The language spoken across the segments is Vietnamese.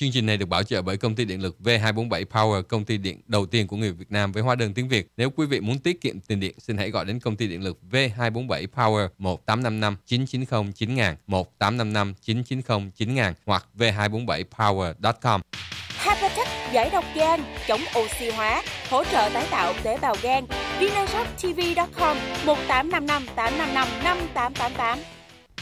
Chương trình này được bảo trợ bởi công ty điện lực V247 Power, công ty điện đầu tiên của người Việt Nam với hóa đơn tiếng Việt. Nếu quý vị muốn tiết kiệm tiền điện, xin hãy gọi đến công ty điện lực V247 Power 1855 990 9000 1855 990 9000 hoặc v247power.com. Hepatech giải độc gan, chống oxy hóa, hỗ trợ tái tạo tế bào gan. vinashop tv com 1855 855 5888.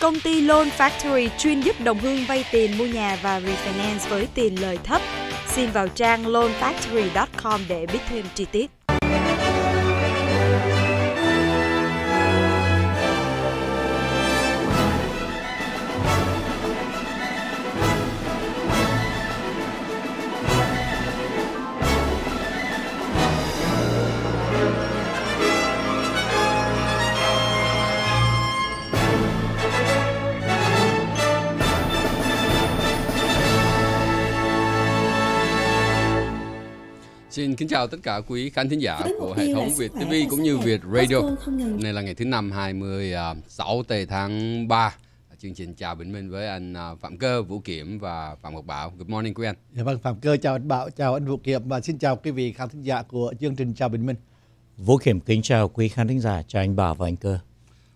Công ty Loan Factory chuyên giúp đồng hương vay tiền mua nhà và refinance với tiền lời thấp. Xin vào trang loanfactory.com để biết thêm chi tiết. Xin kính chào tất cả quý khán thính giả của hệ thống Việt TV cũng như Việt Radio. Hôm nay là ngày thứ năm 26 à, tây tháng 3. Chương trình chào bình minh với anh à, Phạm Cơ, Vũ Kiểm và Phạm Ngọc Bảo. Good morning quý anh. Dạ vâng, Phạm Cơ chào anh Bảo, chào anh Vũ Kiểm và xin chào quý vị khán thính giả của chương trình chào bình minh. Vũ Kiểm kính chào quý khán thính giả, chào anh Bảo và anh Cơ.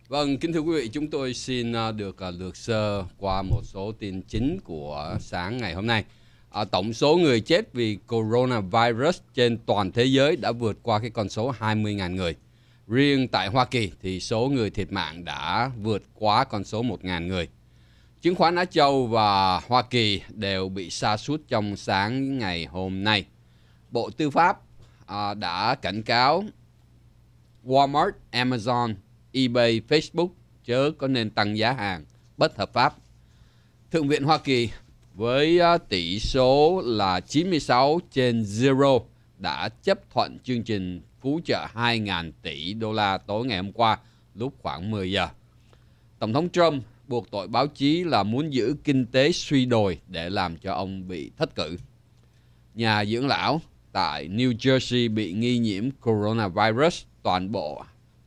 Vâng, kính thưa quý vị, chúng tôi xin à, được lược sơ qua một số tin chính của sáng ngày hôm nay à, tổng số người chết vì coronavirus trên toàn thế giới đã vượt qua cái con số 20.000 người. Riêng tại Hoa Kỳ thì số người thiệt mạng đã vượt quá con số 1.000 người. Chứng khoán Á Châu và Hoa Kỳ đều bị sa sút trong sáng ngày hôm nay. Bộ Tư pháp à, đã cảnh cáo Walmart, Amazon, eBay, Facebook chớ có nên tăng giá hàng bất hợp pháp. Thượng viện Hoa Kỳ với à, tỷ số là 96 trên 0 đã chấp thuận chương trình cứu trợ 2.000 tỷ đô la tối ngày hôm qua lúc khoảng 10 giờ. Tổng thống Trump buộc tội báo chí là muốn giữ kinh tế suy đồi để làm cho ông bị thất cử. Nhà dưỡng lão tại New Jersey bị nghi nhiễm coronavirus toàn bộ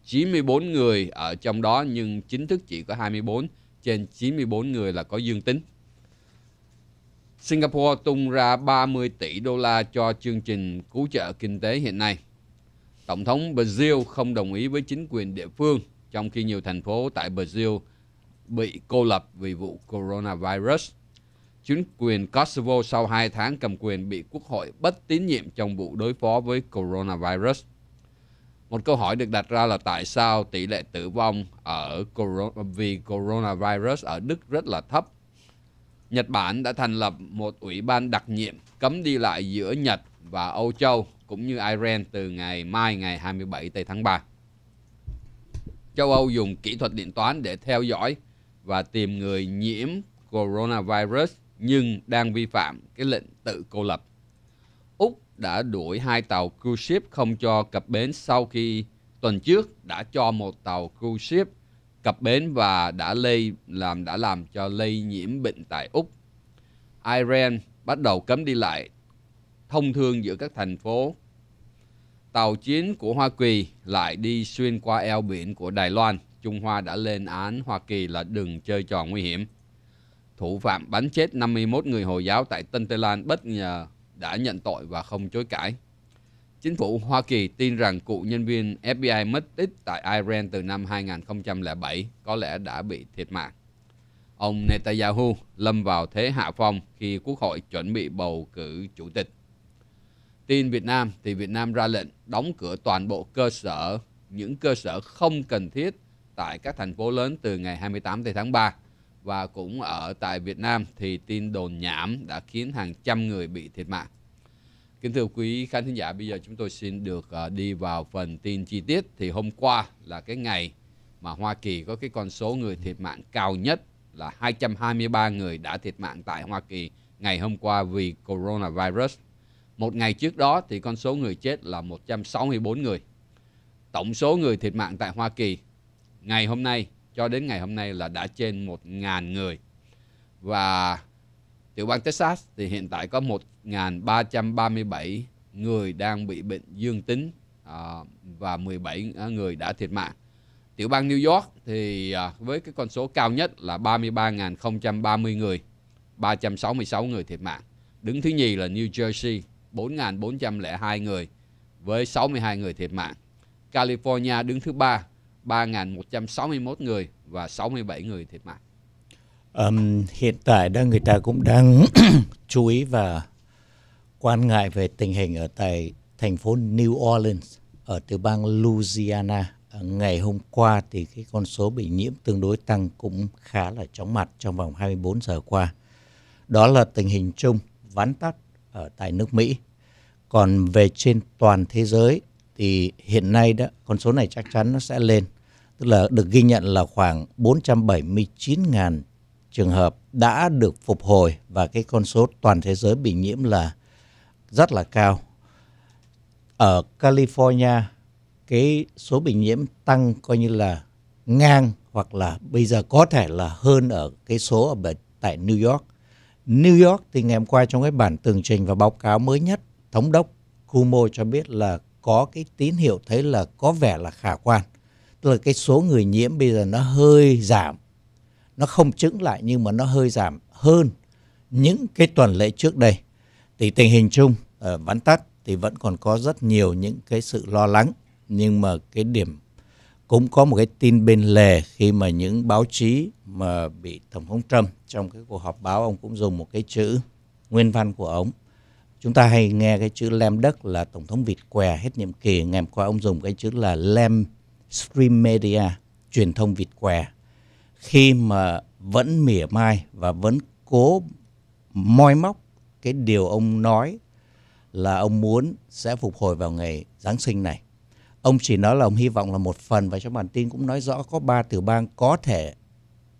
94 người ở trong đó nhưng chính thức chỉ có 24 trên 94 người là có dương tính. Singapore tung ra 30 tỷ đô la cho chương trình cứu trợ kinh tế hiện nay. Tổng thống Brazil không đồng ý với chính quyền địa phương, trong khi nhiều thành phố tại Brazil bị cô lập vì vụ coronavirus. Chính quyền Kosovo sau 2 tháng cầm quyền bị quốc hội bất tín nhiệm trong vụ đối phó với coronavirus. Một câu hỏi được đặt ra là tại sao tỷ lệ tử vong ở vì coronavirus ở Đức rất là thấp Nhật Bản đã thành lập một ủy ban đặc nhiệm cấm đi lại giữa Nhật và Âu Châu cũng như Iran từ ngày mai ngày 27 tây tháng 3. Châu Âu dùng kỹ thuật điện toán để theo dõi và tìm người nhiễm coronavirus nhưng đang vi phạm cái lệnh tự cô lập. Úc đã đuổi hai tàu cruise ship không cho cập bến sau khi tuần trước đã cho một tàu cruise ship cập bến và đã lây làm đã làm cho lây nhiễm bệnh tại Úc. Iran bắt đầu cấm đi lại thông thương giữa các thành phố. Tàu chiến của Hoa Kỳ lại đi xuyên qua eo biển của Đài Loan. Trung Hoa đã lên án Hoa Kỳ là đừng chơi trò nguy hiểm. Thủ phạm bắn chết 51 người Hồi giáo tại Tân Tây Lan bất ngờ đã nhận tội và không chối cãi. Chính phủ Hoa Kỳ tin rằng cựu nhân viên FBI mất tích tại Iran từ năm 2007 có lẽ đã bị thiệt mạng. Ông Netanyahu lâm vào thế hạ phong khi Quốc hội chuẩn bị bầu cử chủ tịch. Tin Việt Nam thì Việt Nam ra lệnh đóng cửa toàn bộ cơ sở, những cơ sở không cần thiết tại các thành phố lớn từ ngày 28 tháng 3 và cũng ở tại Việt Nam thì tin đồn nhảm đã khiến hàng trăm người bị thiệt mạng. Kính thưa quý khán thính giả, bây giờ chúng tôi xin được à, đi vào phần tin chi tiết. Thì hôm qua là cái ngày mà Hoa Kỳ có cái con số người thiệt mạng cao nhất là 223 người đã thiệt mạng tại Hoa Kỳ ngày hôm qua vì coronavirus. Một ngày trước đó thì con số người chết là 164 người. Tổng số người thiệt mạng tại Hoa Kỳ ngày hôm nay cho đến ngày hôm nay là đã trên 1.000 người. Và tiểu bang Texas thì hiện tại có 1.337 người đang bị bệnh dương tính à, và 17 à, người đã thiệt mạng. Tiểu bang New York thì à, với cái con số cao nhất là 33.030 người, 366 người thiệt mạng. Đứng thứ nhì là New Jersey, 4.402 người với 62 người thiệt mạng. California đứng thứ ba, 3.161 người và 67 người thiệt mạng um, hiện tại đang người ta cũng đang chú ý và quan ngại về tình hình ở tại thành phố New Orleans ở tiểu bang Louisiana ờ, ngày hôm qua thì cái con số bị nhiễm tương đối tăng cũng khá là chóng mặt trong vòng 24 giờ qua. Đó là tình hình chung vắn tắt ở tại nước Mỹ. Còn về trên toàn thế giới thì hiện nay đó con số này chắc chắn nó sẽ lên. Tức là được ghi nhận là khoảng 479.000 trường hợp đã được phục hồi và cái con số toàn thế giới bị nhiễm là rất là cao. Ở California, cái số bị nhiễm tăng coi như là ngang hoặc là bây giờ có thể là hơn ở cái số ở tại New York. New York thì ngày hôm qua trong cái bản tường trình và báo cáo mới nhất, thống đốc Cuomo cho biết là có cái tín hiệu thấy là có vẻ là khả quan. Tức là cái số người nhiễm bây giờ nó hơi giảm nó không chứng lại nhưng mà nó hơi giảm hơn những cái tuần lễ trước đây thì tình hình chung ở vắn tắt thì vẫn còn có rất nhiều những cái sự lo lắng nhưng mà cái điểm cũng có một cái tin bên lề khi mà những báo chí mà bị tổng thống Trump trong cái cuộc họp báo ông cũng dùng một cái chữ nguyên văn của ông chúng ta hay nghe cái chữ lem đất là tổng thống vịt què hết nhiệm kỳ ngày hôm qua ông dùng cái chữ là lem stream media truyền thông vịt què khi mà vẫn mỉa mai và vẫn cố moi móc cái điều ông nói là ông muốn sẽ phục hồi vào ngày Giáng sinh này. Ông chỉ nói là ông hy vọng là một phần và trong bản tin cũng nói rõ có ba tiểu bang có thể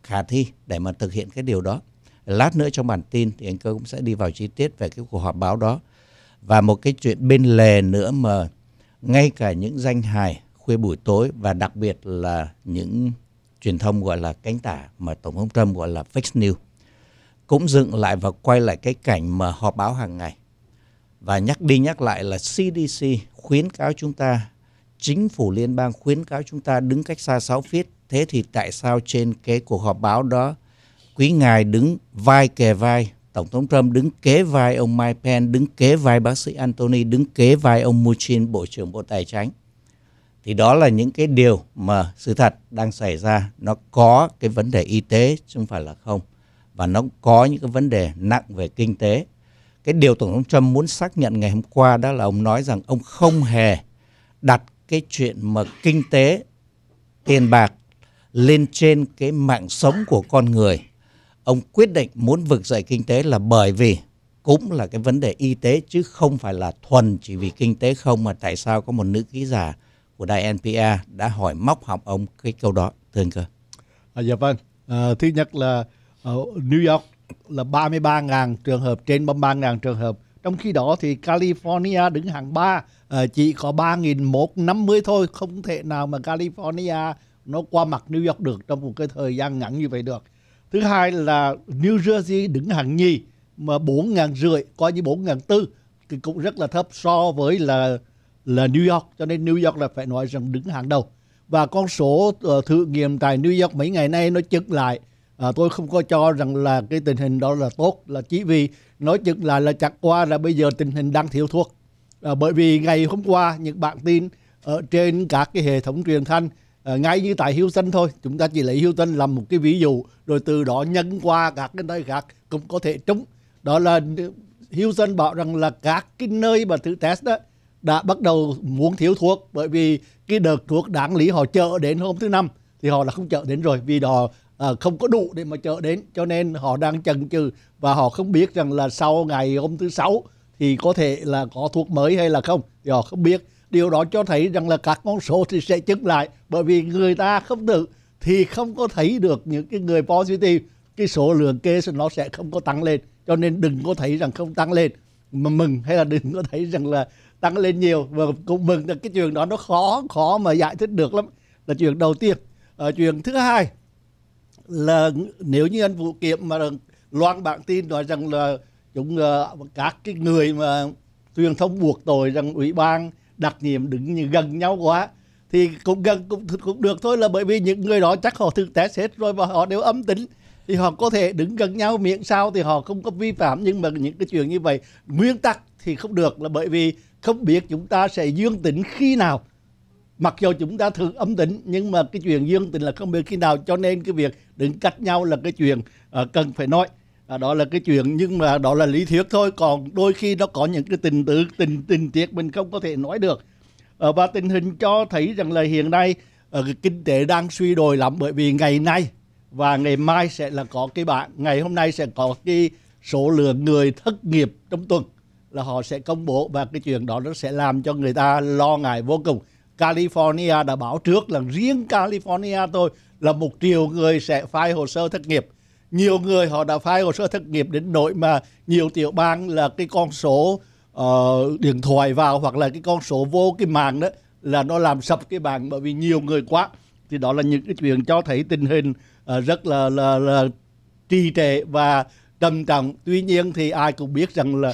khả thi để mà thực hiện cái điều đó. Lát nữa trong bản tin thì anh Cơ cũng sẽ đi vào chi tiết về cái cuộc họp báo đó. Và một cái chuyện bên lề nữa mà ngay cả những danh hài khuya buổi tối và đặc biệt là những truyền thông gọi là cánh tả mà tổng thống Trump gọi là fake news cũng dựng lại và quay lại cái cảnh mà họp báo hàng ngày và nhắc đi nhắc lại là CDC khuyến cáo chúng ta chính phủ liên bang khuyến cáo chúng ta đứng cách xa 6 feet thế thì tại sao trên cái cuộc họp báo đó quý ngài đứng vai kề vai tổng thống Trump đứng kế vai ông Mike Pence đứng kế vai bác sĩ Anthony đứng kế vai ông Mnuchin bộ trưởng bộ tài chính thì đó là những cái điều mà sự thật đang xảy ra nó có cái vấn đề y tế chứ không phải là không và nó có những cái vấn đề nặng về kinh tế cái điều tổng thống trump muốn xác nhận ngày hôm qua đó là ông nói rằng ông không hề đặt cái chuyện mà kinh tế tiền bạc lên trên cái mạng sống của con người ông quyết định muốn vực dậy kinh tế là bởi vì cũng là cái vấn đề y tế chứ không phải là thuần chỉ vì kinh tế không mà tại sao có một nữ ký giả của đài NPR đã hỏi móc học ông cái câu đó thưa anh cơ à, dạ vâng à, thứ nhất là ở ờ, New York là 33.000 trường hợp trên 33.000 trường hợp trong khi đó thì California đứng hạng 3 à, ờ, chỉ có 3.150 thôi không thể nào mà California nó qua mặt New York được trong một cái thời gian ngắn như vậy được thứ hai là New Jersey đứng hạng nhì mà 4.000 rưỡi coi như 4.000 tư thì cũng rất là thấp so với là là New York cho nên New York là phải nói rằng đứng hàng đầu và con số uh, thử nghiệm tại New York mấy ngày nay nó chững lại à, tôi không có cho rằng là cái tình hình đó là tốt là chỉ vì nói chừng lại là chặt qua là bây giờ tình hình đang thiếu thuốc à, bởi vì ngày hôm qua những bản tin ở trên các cái hệ thống truyền thanh à, ngay như tại Houston thôi chúng ta chỉ lấy Houston làm một cái ví dụ rồi từ đó nhân qua các cái nơi khác cũng có thể trúng đó là Houston bảo rằng là các cái nơi mà thử test đó đã bắt đầu muốn thiếu thuốc bởi vì cái đợt thuốc đáng lý họ chợ đến hôm thứ năm thì họ là không chợ đến rồi vì họ à, không có đủ để mà chợ đến cho nên họ đang chần chừ và họ không biết rằng là sau ngày hôm thứ sáu thì có thể là có thuốc mới hay là không thì họ không biết điều đó cho thấy rằng là các con số thì sẽ chứng lại bởi vì người ta không tự thì không có thấy được những cái người positive cái số lượng kê nó sẽ không có tăng lên cho nên đừng có thấy rằng không tăng lên mà mừng hay là đừng có thấy rằng là tăng lên nhiều và cũng mừng được cái chuyện đó nó khó khó mà giải thích được lắm là chuyện đầu tiên à, chuyện thứ hai là nếu như anh vụ Kiểm mà loan bản tin nói rằng là chúng uh, các cái người mà truyền thông buộc tội rằng ủy ban đặc nhiệm đứng gần nhau quá thì cũng gần cũng cũng được thôi là bởi vì những người đó chắc họ thực tế hết rồi và họ đều âm tính thì họ có thể đứng gần nhau miệng sao thì họ không có vi phạm nhưng mà những cái chuyện như vậy nguyên tắc thì không được là bởi vì không biết chúng ta sẽ dương tính khi nào mặc dù chúng ta thường âm tính nhưng mà cái chuyện dương tính là không biết khi nào cho nên cái việc đứng cách nhau là cái chuyện uh, cần phải nói à, đó là cái chuyện nhưng mà đó là lý thuyết thôi còn đôi khi nó có những cái tình tự tình tình tiết mình không có thể nói được à, và tình hình cho thấy rằng là hiện nay ở ờ, cái kinh tế đang suy đồi lắm bởi vì ngày nay và ngày mai sẽ là có cái bạn ngày hôm nay sẽ có cái số lượng người thất nghiệp trong tuần là họ sẽ công bố và cái chuyện đó nó sẽ làm cho người ta lo ngại vô cùng. California đã báo trước là riêng California thôi là một triệu người sẽ phai hồ sơ thất nghiệp. Nhiều người họ đã phai hồ sơ thất nghiệp đến nỗi mà nhiều tiểu bang là cái con số uh, điện thoại vào hoặc là cái con số vô cái mạng đó là nó làm sập cái mạng bởi vì nhiều người quá. Thì đó là những cái chuyện cho thấy tình hình uh, rất là, là, là trì trệ và trầm trọng. Tuy nhiên thì ai cũng biết rằng là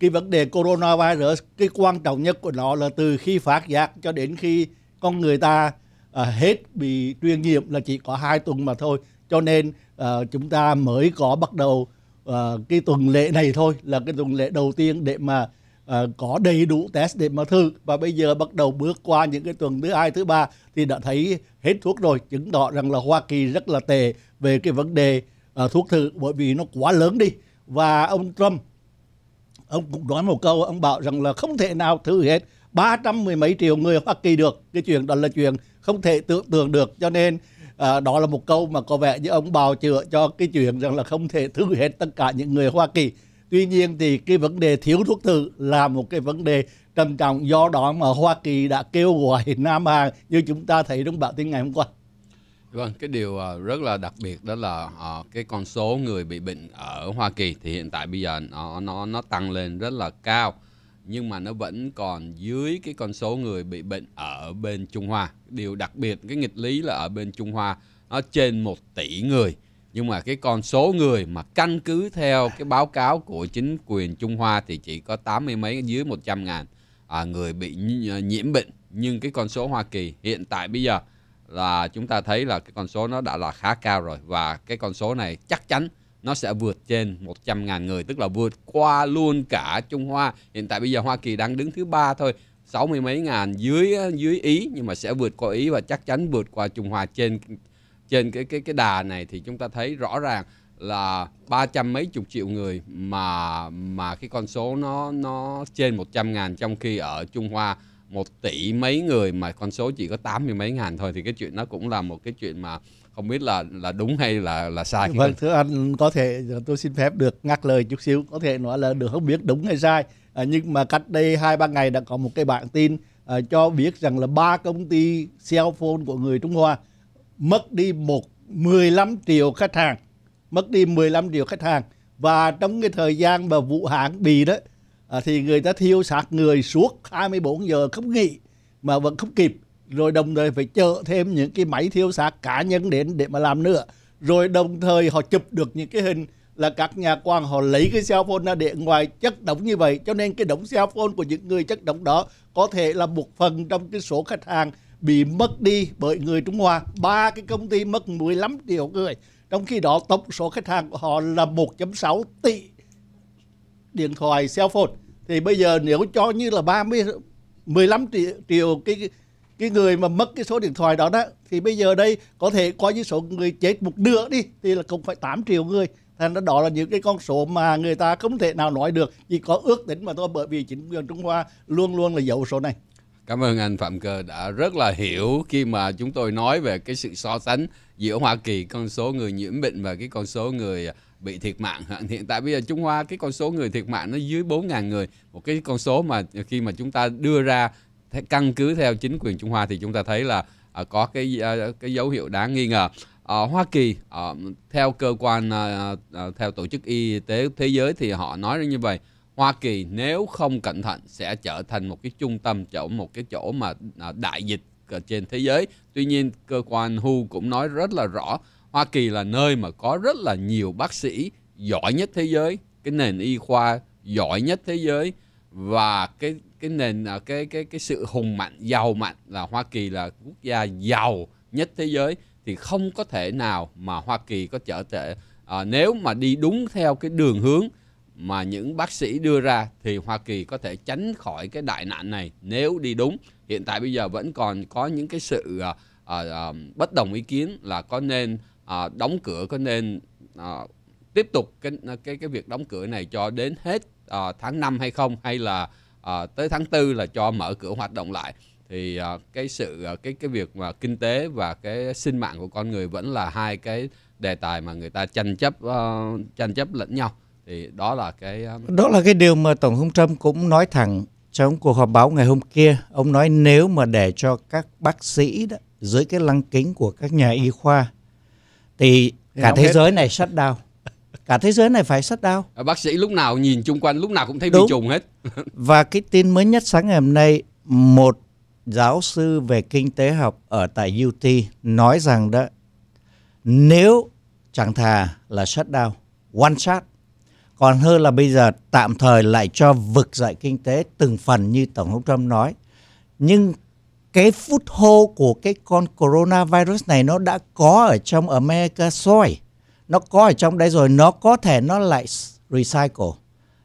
cái vấn đề coronavirus cái quan trọng nhất của nó là từ khi phát giác cho đến khi con người ta à, hết bị truyền nhiễm là chỉ có hai tuần mà thôi cho nên à, chúng ta mới có bắt đầu à, cái tuần lễ này thôi là cái tuần lễ đầu tiên để mà à, có đầy đủ test để mà thử và bây giờ bắt đầu bước qua những cái tuần thứ hai thứ ba thì đã thấy hết thuốc rồi chứng tỏ rằng là Hoa Kỳ rất là tệ về cái vấn đề à, thuốc thử bởi vì nó quá lớn đi và ông Trump ông cũng nói một câu ông bảo rằng là không thể nào thử hết ba trăm mười mấy triệu người Hoa Kỳ được cái chuyện đó là chuyện không thể tưởng tượng được cho nên à, đó là một câu mà có vẻ như ông bào chữa cho cái chuyện rằng là không thể thử hết tất cả những người Hoa Kỳ tuy nhiên thì cái vấn đề thiếu thuốc thử là một cái vấn đề trầm trọng do đó mà Hoa Kỳ đã kêu gọi Nam hàng như chúng ta thấy trong bản tin ngày hôm qua Vâng, cái điều à, rất là đặc biệt đó là à, cái con số người bị bệnh ở Hoa Kỳ thì hiện tại bây giờ nó nó nó tăng lên rất là cao nhưng mà nó vẫn còn dưới cái con số người bị bệnh ở bên Trung Hoa. Điều đặc biệt cái nghịch lý là ở bên Trung Hoa nó trên 1 tỷ người nhưng mà cái con số người mà căn cứ theo cái báo cáo của chính quyền Trung Hoa thì chỉ có tám mươi mấy dưới 100 ngàn à, người bị à, nhiễm bệnh nhưng cái con số Hoa Kỳ hiện tại bây giờ là chúng ta thấy là cái con số nó đã là khá cao rồi và cái con số này chắc chắn nó sẽ vượt trên 100.000 người tức là vượt qua luôn cả Trung Hoa hiện tại bây giờ Hoa Kỳ đang đứng thứ ba thôi 60 mấy ngàn dưới dưới Ý nhưng mà sẽ vượt qua Ý và chắc chắn vượt qua Trung Hoa trên trên cái cái cái đà này thì chúng ta thấy rõ ràng là ba trăm mấy chục triệu người mà mà cái con số nó nó trên 100 ngàn trong khi ở Trung Hoa một tỷ mấy người mà con số chỉ có tám mươi mấy ngàn thôi thì cái chuyện nó cũng là một cái chuyện mà không biết là là đúng hay là là sai vâng thưa anh có thể tôi xin phép được ngắt lời chút xíu có thể nói là được không biết đúng hay sai à, nhưng mà cách đây hai ba ngày đã có một cái bản tin à, cho biết rằng là ba công ty cell phone của người Trung Hoa mất đi một 15 triệu khách hàng mất đi 15 triệu khách hàng và trong cái thời gian mà vụ Hãng bị đó à, thì người ta thiêu sạc người suốt 24 giờ không nghỉ mà vẫn không kịp rồi đồng thời phải chờ thêm những cái máy thiêu sạc cá nhân đến để mà làm nữa rồi đồng thời họ chụp được những cái hình là các nhà quan họ lấy cái cell phone ra để ngoài chất động như vậy cho nên cái động cell phone của những người chất động đó có thể là một phần trong cái số khách hàng bị mất đi bởi người Trung Hoa ba cái công ty mất 15 triệu người trong khi đó tổng số khách hàng của họ là 1.6 tỷ điện thoại cell phone thì bây giờ nếu cho như là 30 15 triệu, triệu cái cái người mà mất cái số điện thoại đó đó thì bây giờ đây có thể coi những số người chết một nửa đi thì là cũng phải 8 triệu người thành ra đó là những cái con số mà người ta không thể nào nói được chỉ có ước tính mà thôi bởi vì chính quyền Trung Hoa luôn luôn là giấu số này Cảm ơn anh Phạm Cơ đã rất là hiểu khi mà chúng tôi nói về cái sự so sánh giữa Hoa Kỳ con số người nhiễm bệnh và cái con số người bị thiệt mạng hiện tại bây giờ Trung Hoa cái con số người thiệt mạng nó dưới 4.000 người một cái con số mà khi mà chúng ta đưa ra căn cứ theo chính quyền Trung Hoa thì chúng ta thấy là à, có cái à, cái dấu hiệu đáng nghi ngờ ở Hoa Kỳ à, theo cơ quan theo tổ chức y tế thế giới thì họ nói như vậy Hoa Kỳ nếu không cẩn thận sẽ trở thành một cái trung tâm chỗ một cái chỗ mà đại dịch trên thế giới tuy nhiên cơ quan WHO cũng nói rất là rõ Hoa Kỳ là nơi mà có rất là nhiều bác sĩ giỏi nhất thế giới, cái nền y khoa giỏi nhất thế giới và cái cái nền à, cái cái cái sự hùng mạnh giàu mạnh là Hoa Kỳ là quốc gia giàu nhất thế giới thì không có thể nào mà Hoa Kỳ có trở thể à, nếu mà đi đúng theo cái đường hướng mà những bác sĩ đưa ra thì Hoa Kỳ có thể tránh khỏi cái đại nạn này nếu đi đúng hiện tại bây giờ vẫn còn có những cái sự à, à, à bất đồng ý kiến là có nên à, đóng cửa có nên à, tiếp tục cái ờ, cái cái việc đóng cửa này cho đến hết à, tháng 5 hay không hay là à, tới tháng 4 là cho mở cửa hoạt động lại thì à, cái sự cái cái việc mà kinh tế và cái sinh mạng của con người vẫn là hai cái đề tài mà người ta tranh chấp uh, tranh chấp lẫn nhau thì đó là cái uh... đó là cái điều mà tổng thống Trump cũng nói thẳng trong cuộc họp báo ngày hôm kia ông nói nếu mà để cho các bác sĩ đó dưới cái lăng kính của các nhà y khoa thì cả thế hết. giới này shut đau, cả thế giới này phải shut đau. bác sĩ lúc nào nhìn chung quanh lúc nào cũng thấy Đúng. vi trùng hết và cái tin mới nhất sáng ngày hôm nay một giáo sư về kinh tế học ở tại UT nói rằng đó nếu chẳng thà là shut đau one shot còn hơn là bây giờ tạm thời lại cho vực dậy kinh tế từng phần như tổng thống Trump nói nhưng cái phút hô của cái con coronavirus này nó đã có ở trong America soil nó có ở trong đấy rồi nó có thể nó lại recycle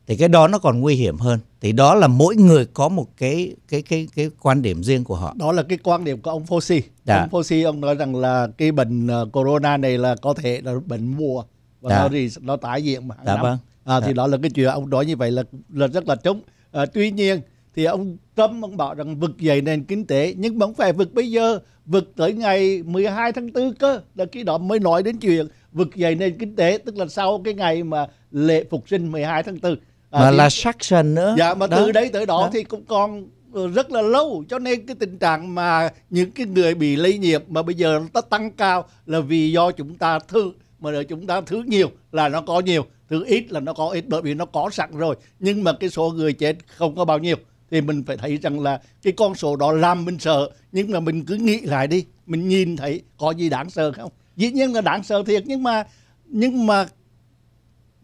thì cái đó nó còn nguy hiểm hơn thì đó là mỗi người có một cái cái cái cái quan điểm riêng của họ đó là cái quan điểm của ông Fauci dạ. ông Fauci ông nói rằng là cái bệnh ờ, corona này là có thể là bệnh mùa và dạ. nó thì nó tái diện mà dạ, vâng. à, dạ. thì đó là cái chuyện ông nói như vậy là là rất là trúng à, tuy nhiên thì ông Trump ông bảo rằng vực dậy nền kinh tế nhưng vẫn phải vực bây giờ vực tới ngày 12 tháng 4 cơ là khi đó mới nói đến chuyện vực dậy nền kinh tế tức là sau cái ngày mà lễ phục sinh 12 tháng 4 à, mà thì, là section nữa dạ mà đó. từ đấy tới đó, đó thì cũng còn ờ, rất là lâu cho nên cái tình trạng mà những cái người bị lây nhiễm mà bây giờ nó tăng cao là vì do chúng ta thư mà là chúng ta thứ nhiều là nó có nhiều thứ ít là nó có ít bởi vì nó có sẵn rồi nhưng mà cái số người chết không có bao nhiêu thì mình phải thấy rằng là cái con số đó làm mình sợ nhưng mà mình cứ nghĩ lại đi mình nhìn thấy có gì đáng sợ không dĩ nhiên là đáng sợ thiệt nhưng mà nhưng mà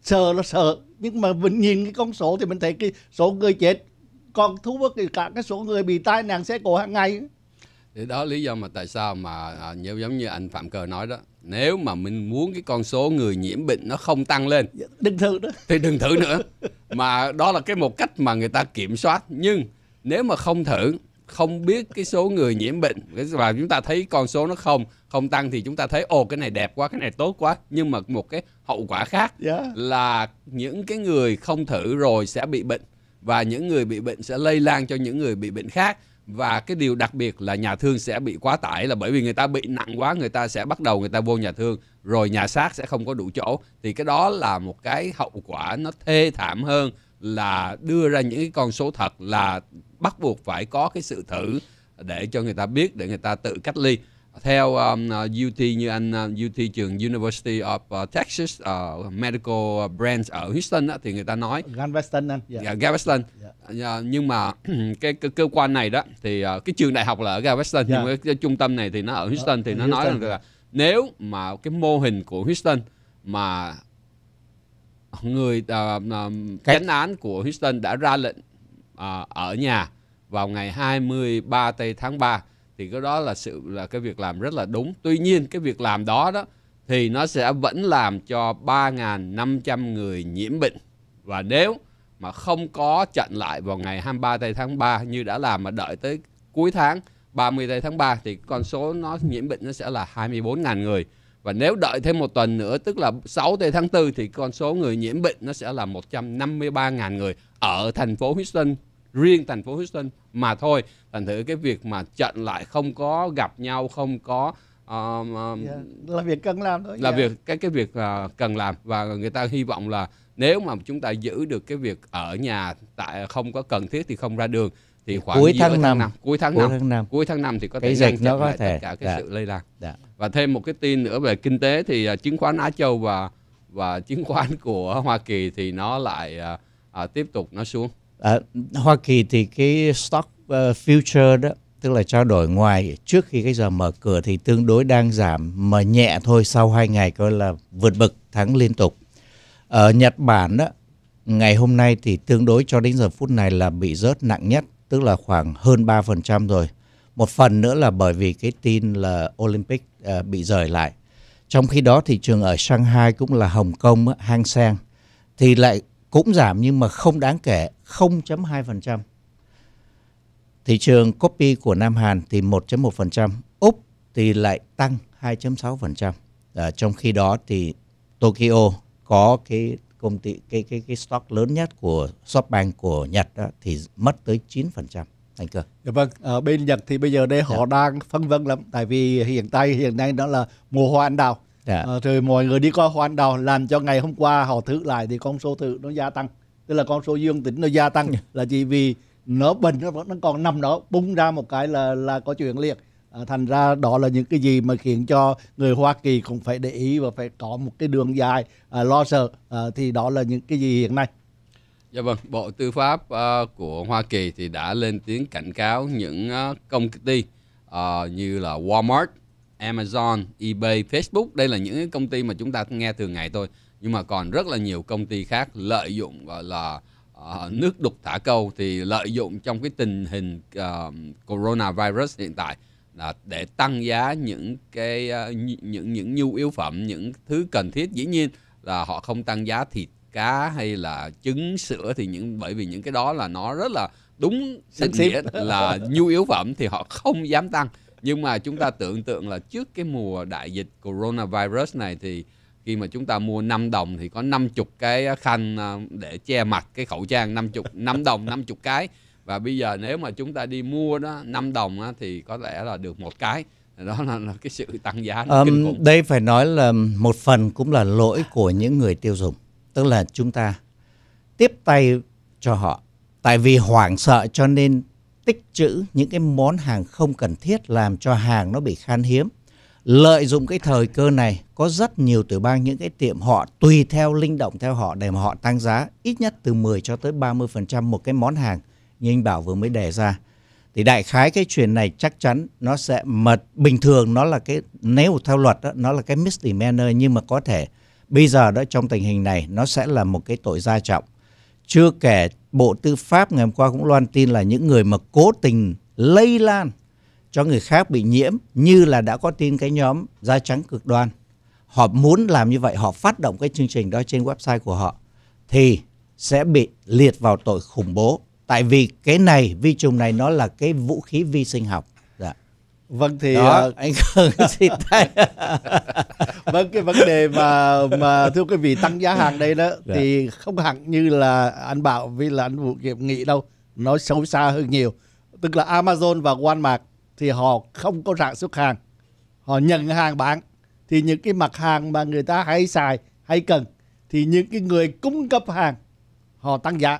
sợ là sợ nhưng mà mình nhìn cái con số thì mình thấy cái số người chết còn thú hút thì cả cái số người bị tai nạn xe cộ hàng ngày thì đó lý do mà tại sao mà à, nhiều giống như anh phạm cờ nói đó nếu mà mình muốn cái con số người nhiễm bệnh nó không tăng lên dạ, đừng thử nữa thì đừng thử nữa mà đó là cái một cách mà người ta kiểm soát nhưng nếu mà không thử không biết cái số người nhiễm bệnh và chúng ta thấy con số nó không không tăng thì chúng ta thấy ồ cái này đẹp quá cái này tốt quá nhưng mà một cái hậu quả khác yeah. Dạ. là những cái người không thử rồi sẽ bị bệnh và những người bị bệnh sẽ lây lan cho những người bị bệnh khác và cái điều đặc biệt là nhà thương sẽ bị quá tải là bởi vì người ta bị nặng quá người ta sẽ bắt đầu người ta vô nhà thương rồi nhà xác sẽ không có đủ chỗ thì cái đó là một cái hậu quả nó thê thảm hơn là đưa ra những cái con số thật là bắt buộc phải có cái sự thử để cho người ta biết để người ta tự cách ly theo um, UT uh, như anh UT uh, trường University of uh, Texas uh, Medical Branch ở Houston đó, thì người ta nói Galveston anh yeah. Dạ. yeah, dạ, Galveston yeah. Dạ. Uh, nhưng mà cái, cái cơ quan này đó thì uh, cái trường đại học là ở Galveston yeah. nhưng mà cái, cái trung tâm này thì nó ở Houston uh, thì nó Houston. nói rằng là nếu mà cái mô hình của Houston mà người uh, uh, chánh án của Houston đã ra lệnh uh, ở nhà vào ngày 23 tây tháng 3 thì cái đó là sự là cái việc làm rất là đúng tuy nhiên cái việc làm đó đó thì nó sẽ vẫn làm cho 3.500 người nhiễm bệnh và nếu mà không có chặn lại vào ngày 23 tây tháng 3 như đã làm mà đợi tới cuối tháng 30 tây tháng 3 thì con số nó nhiễm bệnh nó sẽ là 24.000 người và nếu đợi thêm một tuần nữa tức là 6 tây tháng 4 thì con số người nhiễm bệnh nó sẽ là 153.000 người ở thành phố Houston riêng thành phố Houston mà thôi thành thử cái việc mà trận lại không có gặp nhau không có um, um, yeah. Dạ, là việc cần làm thôi là yeah. Dạ. việc cái cái việc uh, cần làm và người ta hy vọng là nếu mà chúng ta giữ được cái việc ở nhà tại không có cần thiết thì không ra đường thì khoảng cuối tháng, tháng 5, 5 cuối tháng cuối 5, tháng 5 cuối tháng 5 thì có thể cái dịch nó có thể tất cả cái dạ. sự lây lan dạ. và thêm một cái tin nữa về kinh tế thì uh, chứng khoán Á Châu và và chứng khoán của Hoa Kỳ thì nó lại uh, uh, tiếp tục nó xuống à, Hoa Kỳ thì cái stock uh, future đó tức là trao đổi ngoài trước khi cái giờ mở cửa thì tương đối đang giảm mà nhẹ thôi sau hai ngày coi là vượt bậc thắng liên tục ở ờ, Nhật Bản đó ngày hôm nay thì tương đối cho đến giờ phút này là bị rớt nặng nhất tức là khoảng hơn 3% rồi một phần nữa là bởi vì cái tin là Olympic uh, bị rời lại trong khi đó thị trường ở Shanghai cũng là Hồng Kông hang sen thì lại cũng giảm nhưng mà không đáng kể 0.2%. Thị trường copy của Nam Hàn thì 1.1%, Úc thì lại tăng 2.6%. À, ờ, trong khi đó thì Tokyo có cái công ty cái cái cái stock lớn nhất của Shopbank của Nhật đó, thì mất tới 9% anh cơ. Dạ vâng, ở ờ, bên Nhật thì bây giờ đây họ dạ. đang phân vân lắm tại vì hiện tại hiện nay đó là mùa hoa anh đào Dạ. À, ờ, rồi mọi người đi coi hoan đầu làm cho ngày hôm qua họ thử lại thì con số thử nó gia tăng tức là con số dương tính nó gia tăng là chỉ vì nó bình nó, vẫn nó còn nằm đó bung ra một cái là là có chuyện liệt à, ờ, thành ra đó là những cái gì mà khiến cho người Hoa Kỳ cũng phải để ý và phải có một cái đường dài à, lo sợ à, thì đó là những cái gì hiện nay Dạ vâng, Bộ Tư pháp uh, của Hoa Kỳ thì đã lên tiếng cảnh cáo những uh, công ty uh, như là Walmart, Amazon, eBay, Facebook đây là những công ty mà chúng ta nghe thường ngày thôi nhưng mà còn rất là nhiều công ty khác lợi dụng gọi là uh, nước đục thả câu thì lợi dụng trong cái tình hình uh, coronavirus hiện tại là để tăng giá những cái uh, những những nhu yếu phẩm những thứ cần thiết dĩ nhiên là họ không tăng giá thịt cá hay là trứng sữa thì những bởi vì những cái đó là nó rất là đúng định nghĩa là nhu yếu phẩm thì họ không dám tăng nhưng mà chúng ta tưởng tượng là trước cái mùa đại dịch coronavirus này thì khi mà chúng ta mua 5 đồng thì có 50 cái khăn à, để che mặt cái khẩu trang 50 5 đồng 50 cái và bây giờ nếu mà chúng ta đi mua đó 5 đồng đó, thì có lẽ là được một cái đó là, là cái sự tăng giá kinh khủng. đây phải nói là một phần cũng là lỗi của những người tiêu dùng tức là chúng ta tiếp tay cho họ tại vì hoảng sợ cho nên tích trữ những cái món hàng không cần thiết làm cho hàng nó bị khan hiếm. Lợi dụng cái thời cơ này có rất nhiều tiểu bang những cái tiệm họ tùy theo linh động theo họ để mà họ tăng giá ít nhất từ 10 cho tới 30% một cái món hàng như anh Bảo vừa mới đề ra. Thì đại khái cái chuyện này chắc chắn nó sẽ mà bình thường nó là cái nếu theo luật đó, nó là cái misdemeanor nhưng mà có thể bây giờ đó trong tình hình này nó sẽ là một cái tội gia trọng. Chưa kể Bộ Tư pháp ngày hôm qua cũng loan tin là những người mà cố tình lây lan cho người khác bị nhiễm như là đã có tin cái nhóm da trắng cực đoan. Họ muốn làm như vậy, họ phát động cái chương trình đó trên website của họ thì sẽ bị liệt vào tội khủng bố. Tại vì cái này, vi trùng này nó là cái vũ khí vi sinh học vâng thì Đó. Uh, anh cường xin thay vâng cái vấn đề mà mà thưa quý vị tăng giá hàng đây đó dạ. thì không hẳn như là anh bảo vì là anh vụ kiệp nghị đâu nó xấu xa hơn nhiều tức là amazon và walmart thì họ không có sản xuất hàng họ nhận hàng bán thì những cái mặt hàng mà người ta hay xài hay cần thì những cái người cung cấp hàng họ tăng giá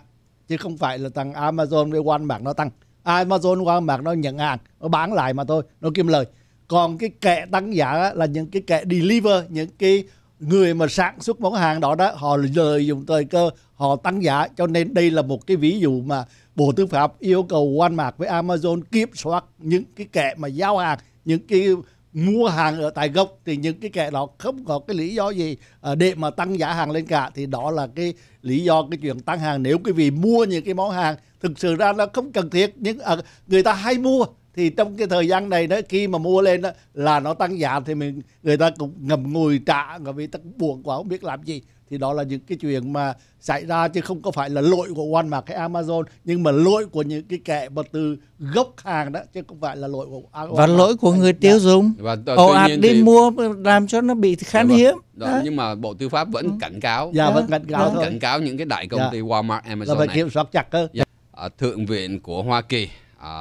chứ không phải là tăng amazon với walmart nó tăng Amazon qua mặt nó nhận hàng nó bán lại mà thôi nó kiếm lời còn cái kệ tăng giá là những cái kệ deliver những cái người mà sản xuất món hàng đó đó họ lợi dụng thời cơ họ tăng giá cho nên đây là một cái ví dụ mà bộ tư pháp yêu cầu Walmart với Amazon kiểm soát những cái kệ mà giao hàng những cái mua hàng ở tại gốc thì những cái kẻ đó không có cái lý do gì à, để mà tăng giá hàng lên cả thì đó là cái lý do cái chuyện tăng hàng nếu quý vị mua những cái món hàng thực sự ra nó không cần thiết nhưng à, người ta hay mua thì trong cái thời gian này đó khi mà mua lên đó là nó tăng giá thì mình người ta cũng ngầm ngùi trả người vì ta cũng buồn quá không biết làm gì thì đó là những cái chuyện mà xảy ra chứ không có phải là lỗi của Walmart hay Amazon nhưng mà lỗi của những cái kẻ mà từ gốc hàng đó chứ không phải là lỗi của Walmart. và lỗi của người tiêu dạ. dùng và ồ ạt à, đi thì... mua làm cho nó bị khan dạ, vâng. hiếm dạ, đó, à. nhưng mà bộ tư pháp vẫn ừ. cảnh cáo dạ, dạ. vẫn cảnh cáo vẫn cảnh cáo những cái đại công dạ. ty Walmart Amazon là phải này. kiểm soát chặt cơ dạ. à, thượng viện của Hoa Kỳ à,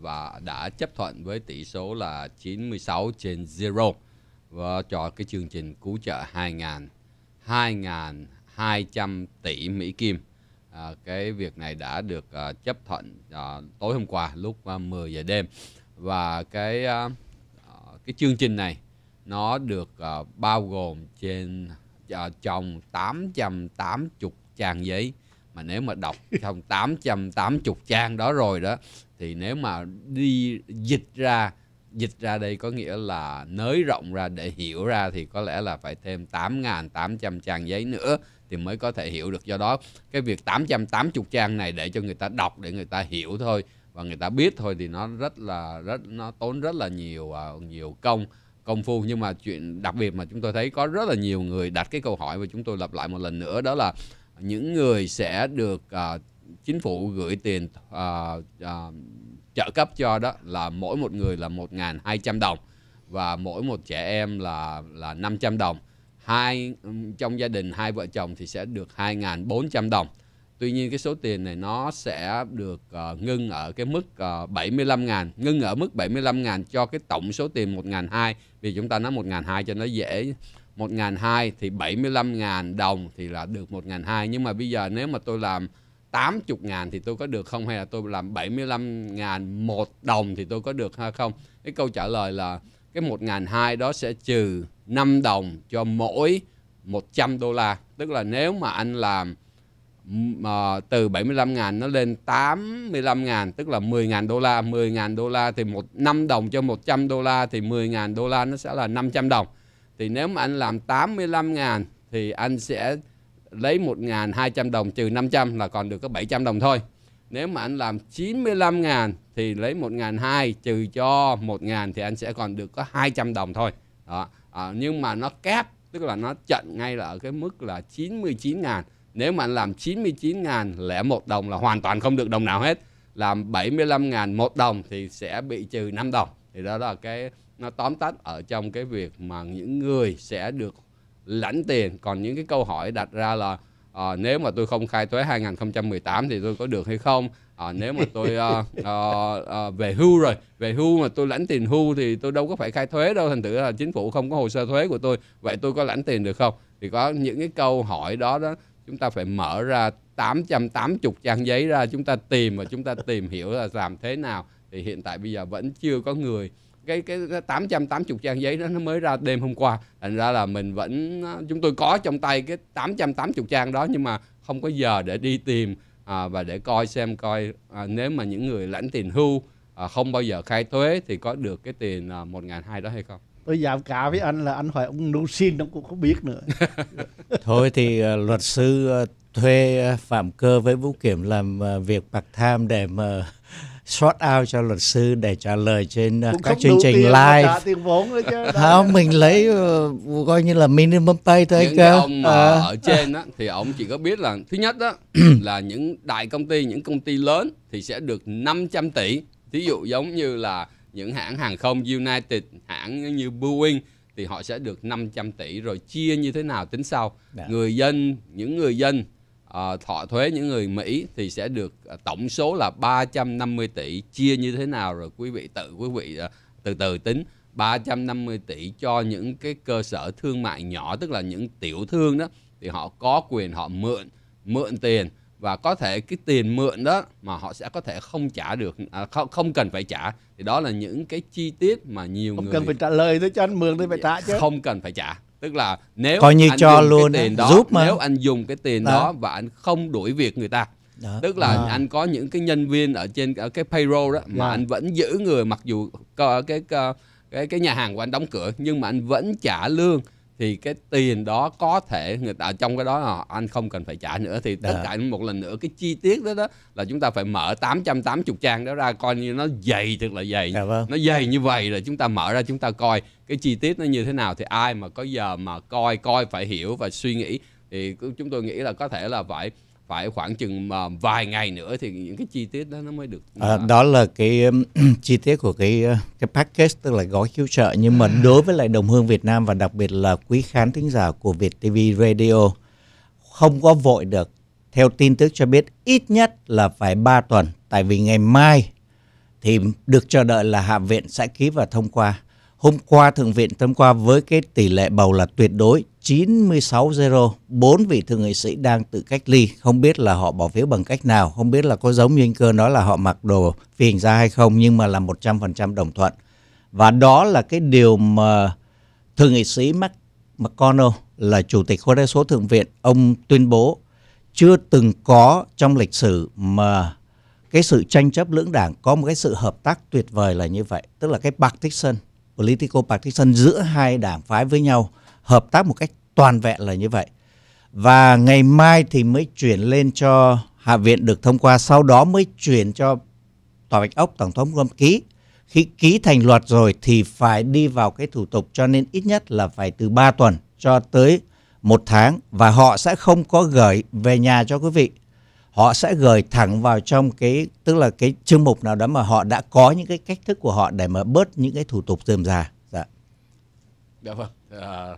và đã chấp thuận với tỷ số là 96 trên 0 và cho cái chương trình cứu trợ 2.000 2.200 tỷ Mỹ Kim. À, cái việc này đã được à, chấp thuận à, tối hôm qua lúc à, 10 giờ đêm và cái à, à, cái chương trình này nó được à, bao gồm trên à, trong 880 trang giấy mà nếu mà đọc trong 880 trang đó rồi đó thì nếu mà đi dịch ra dịch ra đây có nghĩa là nới rộng ra để hiểu ra thì có lẽ là phải thêm 8.800 trang giấy nữa thì mới có thể hiểu được do đó cái việc 880 trang này để cho người ta đọc để người ta hiểu thôi và người ta biết thôi thì nó rất là rất nó tốn rất là nhiều à, nhiều công công phu nhưng mà chuyện đặc biệt mà chúng tôi thấy có rất là nhiều người đặt cái câu hỏi và chúng tôi lặp lại một lần nữa đó là những người sẽ được uh, chính phủ gửi tiền uh, uh, trợ cấp cho đó là mỗi một người là 1.200 đồng và mỗi một trẻ em là là 500 đồng hai trong gia đình hai vợ chồng thì sẽ được 2.400 đồng tuy nhiên cái số tiền này nó sẽ được uh, ngưng ở cái mức uh, 75 ngàn ngưng ở mức 75 ngàn cho cái tổng số tiền 1 ngàn hai vì chúng ta nói 1 ngàn hai cho nó dễ 1 ngàn hai thì 75 ngàn đồng thì là được 1 ngàn hai nhưng mà bây giờ nếu mà tôi làm 80 ngàn thì tôi có được không hay là tôi làm 75 ngàn một đồng thì tôi có được hay không cái câu trả lời là cái 1 ngàn hai đó sẽ trừ 5 đồng cho mỗi 100 đô la tức là nếu mà anh làm mà ờ, từ 75 ngàn nó lên 85 ngàn tức là 10 ngàn đô la 10 ngàn đô la thì một 5 đồng cho 100 đô la thì 10 ngàn đô la nó sẽ là 500 đồng thì nếu mà anh làm 85 ngàn thì anh sẽ lấy 1.200 đồng trừ 500 là còn được có 700 đồng thôi. Nếu mà anh làm 95 ngàn thì lấy 1.200 trừ cho 1.000 thì anh sẽ còn được có 200 đồng thôi. Đó. À, nhưng mà nó kép tức là nó chặn ngay là ở cái mức là 99 ngàn. Nếu mà anh làm 99 ngàn lẻ một đồng là hoàn toàn không được đồng nào hết. Làm 75 ngàn một đồng thì sẽ bị trừ 5 đồng. Thì đó là cái nó tóm tắt ở trong cái việc mà những người sẽ được lãnh tiền còn những cái câu hỏi đặt ra là à, nếu mà tôi không khai thuế 2018 thì tôi có được hay không à, nếu mà tôi à, à, à, về hưu rồi về hưu mà tôi lãnh tiền hưu thì tôi đâu có phải khai thuế đâu thành thử là chính phủ không có hồ sơ thuế của tôi vậy tôi có lãnh tiền được không thì có những cái câu hỏi đó đó chúng ta phải mở ra 880 trang giấy ra chúng ta tìm và chúng ta tìm hiểu là làm thế nào thì hiện tại bây giờ vẫn chưa có người cái cái 880 trang giấy đó nó mới ra đêm hôm qua thành ra là mình vẫn à, chúng tôi có trong tay cái 880 trang đó nhưng mà không có giờ để đi tìm à, và để coi xem coi à, nếu mà những người lãnh tiền hưu à, không bao giờ khai thuế thì có được cái tiền à, 1 hai đó hay không tôi giảm cả với anh là anh hỏi ông nô xin ông cũng không biết nữa thôi thì uh, luật sư uh, thuê phạm cơ với vũ kiểm làm uh, việc bạc tham để mà sort out cho luật sư để trả lời trên Cũng ờ, các chương trình tiền live tiền vốn chứ. không mình lấy uh, coi như là minimum pay thôi những cơ. ông à. ở trên á thì ông chỉ có biết là thứ nhất đó là những đại công ty những công ty lớn thì sẽ được 500 tỷ thí dụ giống như là những hãng hàng không United hãng như Boeing thì họ sẽ được 500 tỷ rồi chia như thế nào tính sau. Đã. Dạ. Người dân, những người dân à, thọ thuế những người Mỹ thì sẽ được ờ, tổng số là 350 tỷ chia như thế nào rồi quý vị tự quý vị ờ, từ từ tính 350 tỷ cho những cái cơ sở thương mại nhỏ tức là những tiểu thương đó thì họ có quyền họ mượn mượn tiền và có thể cái tiền mượn đó mà họ sẽ có thể không trả được à, không không cần phải trả thì đó là những cái chi tiết mà nhiều không người cần phải trả lời tôi cho anh mượn tôi phải dạ, trả chứ không cần phải trả tức là nếu coi như anh cho dùng luôn cái tiền đó giúp mà. nếu anh dùng cái tiền đó, đó và anh không đuổi việc người ta đó. tức là à. anh có những cái nhân viên ở trên ở cái payroll đó mà yeah. Dạ. anh vẫn giữ người mặc dù cái cái cái cái nhà hàng của anh đóng cửa nhưng mà anh vẫn trả lương thì cái tiền đó có thể người ta trong cái đó là anh không cần phải trả nữa thì tất dạ. cả một lần nữa cái chi tiết đó đó là chúng ta phải mở 880 trang đó ra coi như nó dày thật là dày à, vâng. nó dày như vậy là chúng ta mở ra chúng ta coi cái chi tiết nó như thế nào thì ai mà có giờ mà coi coi phải hiểu và suy nghĩ thì chúng tôi nghĩ là có thể là phải phải khoảng chừng mà ờ, vài ngày nữa thì những cái chi tiết đó nó mới được à, đó là cái um, chi tiết của cái ờ, cái package tức là gói cứu trợ nhưng mà à. đối với lại đồng hương Việt Nam và đặc biệt là quý khán thính giả của Việt TV Radio không có vội được theo tin tức cho biết ít nhất là phải 3 tuần tại vì ngày mai thì được chờ đợi là Hạ viện sẽ ký và thông qua hôm qua Thượng viện thông qua với cái tỷ lệ bầu là tuyệt đối 96 zero bốn vị thượng nghị sĩ đang tự cách ly không biết là họ bỏ phiếu bằng cách nào không biết là có giống như anh cơ nói là họ mặc đồ phi hình ra hay không nhưng mà là 100% đồng thuận và đó là cái điều mà thượng nghị sĩ Mac McConnell là chủ tịch khối đa số thượng viện ông tuyên bố chưa từng có trong lịch sử mà cái sự tranh chấp lưỡng đảng có một cái sự hợp tác tuyệt vời là như vậy tức là cái partition political partition giữa hai đảng phái với nhau hợp tác một cách toàn vẹn là như vậy. Và ngày mai thì mới chuyển lên cho Hạ viện được thông qua, sau đó mới chuyển cho Tòa Bạch Ốc Tổng thống Trump ký. Khi ký thành luật rồi thì phải đi vào cái thủ tục cho nên ít nhất là phải từ 3 tuần cho tới một tháng và họ sẽ không có gửi về nhà cho quý vị họ sẽ gửi thẳng vào trong cái tức là cái chương mục nào đó mà họ đã có những cái cách thức của họ để mà bớt những cái thủ tục dườm già dạ dạ vâng à,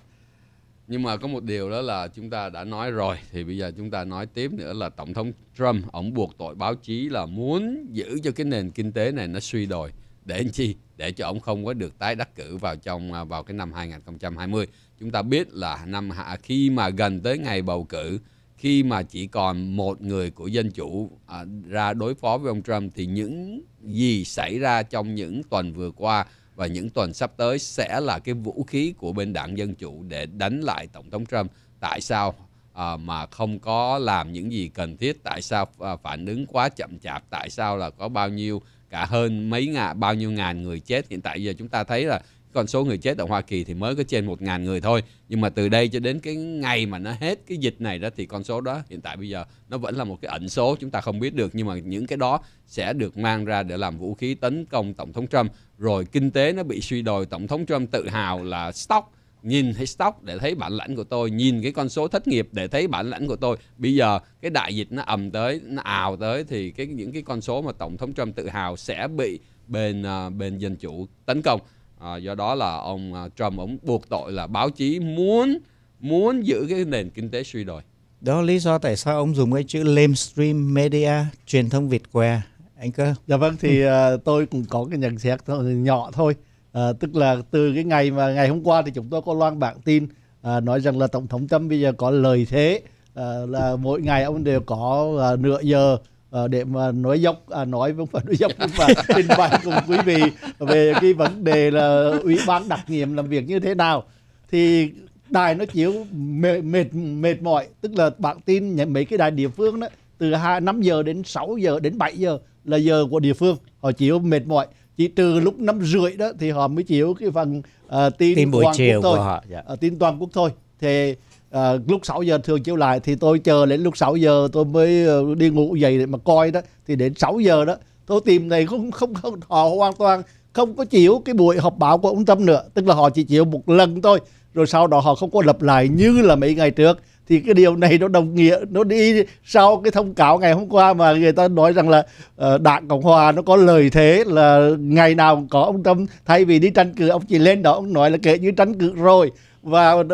nhưng mà có một điều đó là chúng ta đã nói rồi thì bây giờ chúng ta nói tiếp nữa là tổng thống Trump ông buộc tội báo chí là muốn giữ cho cái nền kinh tế này nó suy đồi để làm chi để cho ông không có được tái đắc cử vào trong à, vào cái năm 2020 chúng ta biết là năm hạ khi mà gần tới ngày bầu cử khi mà chỉ còn một người của dân chủ à, ra đối phó với ông Trump thì những gì xảy ra trong những tuần vừa qua và những tuần sắp tới sẽ là cái vũ khí của bên đảng Dân Chủ để đánh lại Tổng thống Trump. Tại sao à, mà không có làm những gì cần thiết? Tại sao à, phản ứng quá chậm chạp? Tại sao là có bao nhiêu cả hơn mấy ngàn bao nhiêu ngàn người chết hiện tại giờ chúng ta thấy là con số người chết ở Hoa Kỳ thì mới có trên 1.000 người thôi nhưng mà từ đây cho đến cái ngày mà nó hết cái dịch này đó thì con số đó hiện tại bây giờ nó vẫn là một cái ẩn số chúng ta không biết được nhưng mà những cái đó sẽ được mang ra để làm vũ khí tấn công tổng thống Trump rồi kinh tế nó bị suy đồi tổng thống Trump tự hào là stock nhìn thấy stock để thấy bản lãnh của tôi nhìn cái con số thất nghiệp để thấy bản lãnh của tôi bây giờ cái đại dịch nó ầm tới nó ào tới thì cái những cái con số mà tổng thống Trump tự hào sẽ bị bên uh, bên dân chủ tấn công à, do đó là ông à, Trump ông buộc tội là báo chí muốn muốn giữ cái nền kinh tế suy đồi đó lý do tại sao ông dùng cái chữ mainstream media truyền thông Việt què anh cơ dạ vâng thì uh, tôi cũng có cái nhận xét nhỏ thôi uh, tức là từ cái ngày mà ngày hôm qua thì chúng tôi có loan bản tin uh, nói rằng là tổng thống Trump bây giờ có lời thế uh, là mỗi ngày ông đều có uh, nửa giờ uh, để mà nói dốc à, nói không phải nói dốc nhưng mà trình bày cùng quý vị về cái vấn đề là ủy ban đặc nhiệm làm việc như thế nào thì đài nó chiếu mệt mệt mệt mỏi tức là bạn tin mấy cái đài địa phương đó từ 2, 5 giờ đến 6 giờ đến 7 giờ là giờ của địa phương họ chiếu mệt mỏi chỉ từ lúc năm rưỡi đó thì họ mới chiếu cái phần uh, tin, tin buổi chiều của họ dạ. uh, tin toàn quốc thôi thì à, lúc 6 giờ thường chiếu lại thì tôi chờ đến lúc 6 giờ tôi mới ờ, đi ngủ dậy để mà coi đó thì đến 6 giờ đó tôi tìm này cũng không không họ hoàn toàn không có chịu cái buổi họp báo của ông Tâm nữa tức là họ chỉ chịu một lần thôi rồi sau đó họ không có lập lại như là mấy ngày trước thì cái điều này nó đồng nghĩa nó đi sau cái thông cáo ngày hôm qua mà người ta nói rằng là uh, đảng cộng hòa nó có lời thế là ngày nào có ông tâm thay vì đi tranh cử ông chỉ lên đó ông nói là kể như tranh cử rồi và uh,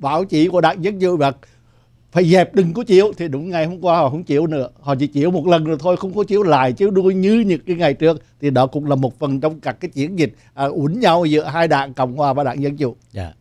bảo chị của đặc dân dương vật phải dẹp đừng có chịu thì đúng ngày hôm qua họ không chịu nữa họ chỉ chịu một lần rồi thôi không có chịu lại chịu đuôi như những cái ngày trước thì đó cũng là một phần trong các cái chiến dịch à, uốn nhau giữa hai đảng cộng hòa và đảng dân chủ dạ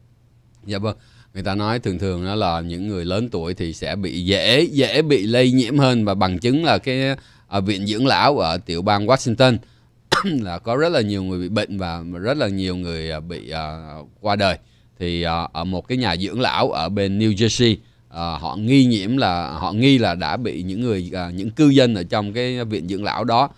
dạ vâng người ta nói thường thường đó là những người lớn tuổi thì sẽ bị dễ dễ bị lây nhiễm hơn và bằng chứng là cái ở à, viện dưỡng lão ở tiểu bang Washington là có rất là nhiều người bị bệnh và rất là nhiều người à, bị uh, qua đời thì uh, ở một cái nhà dưỡng lão ở bên New Jersey uh, họ nghi nhiễm là họ nghi là đã bị những người uh, những cư dân ở trong cái viện dưỡng lão đó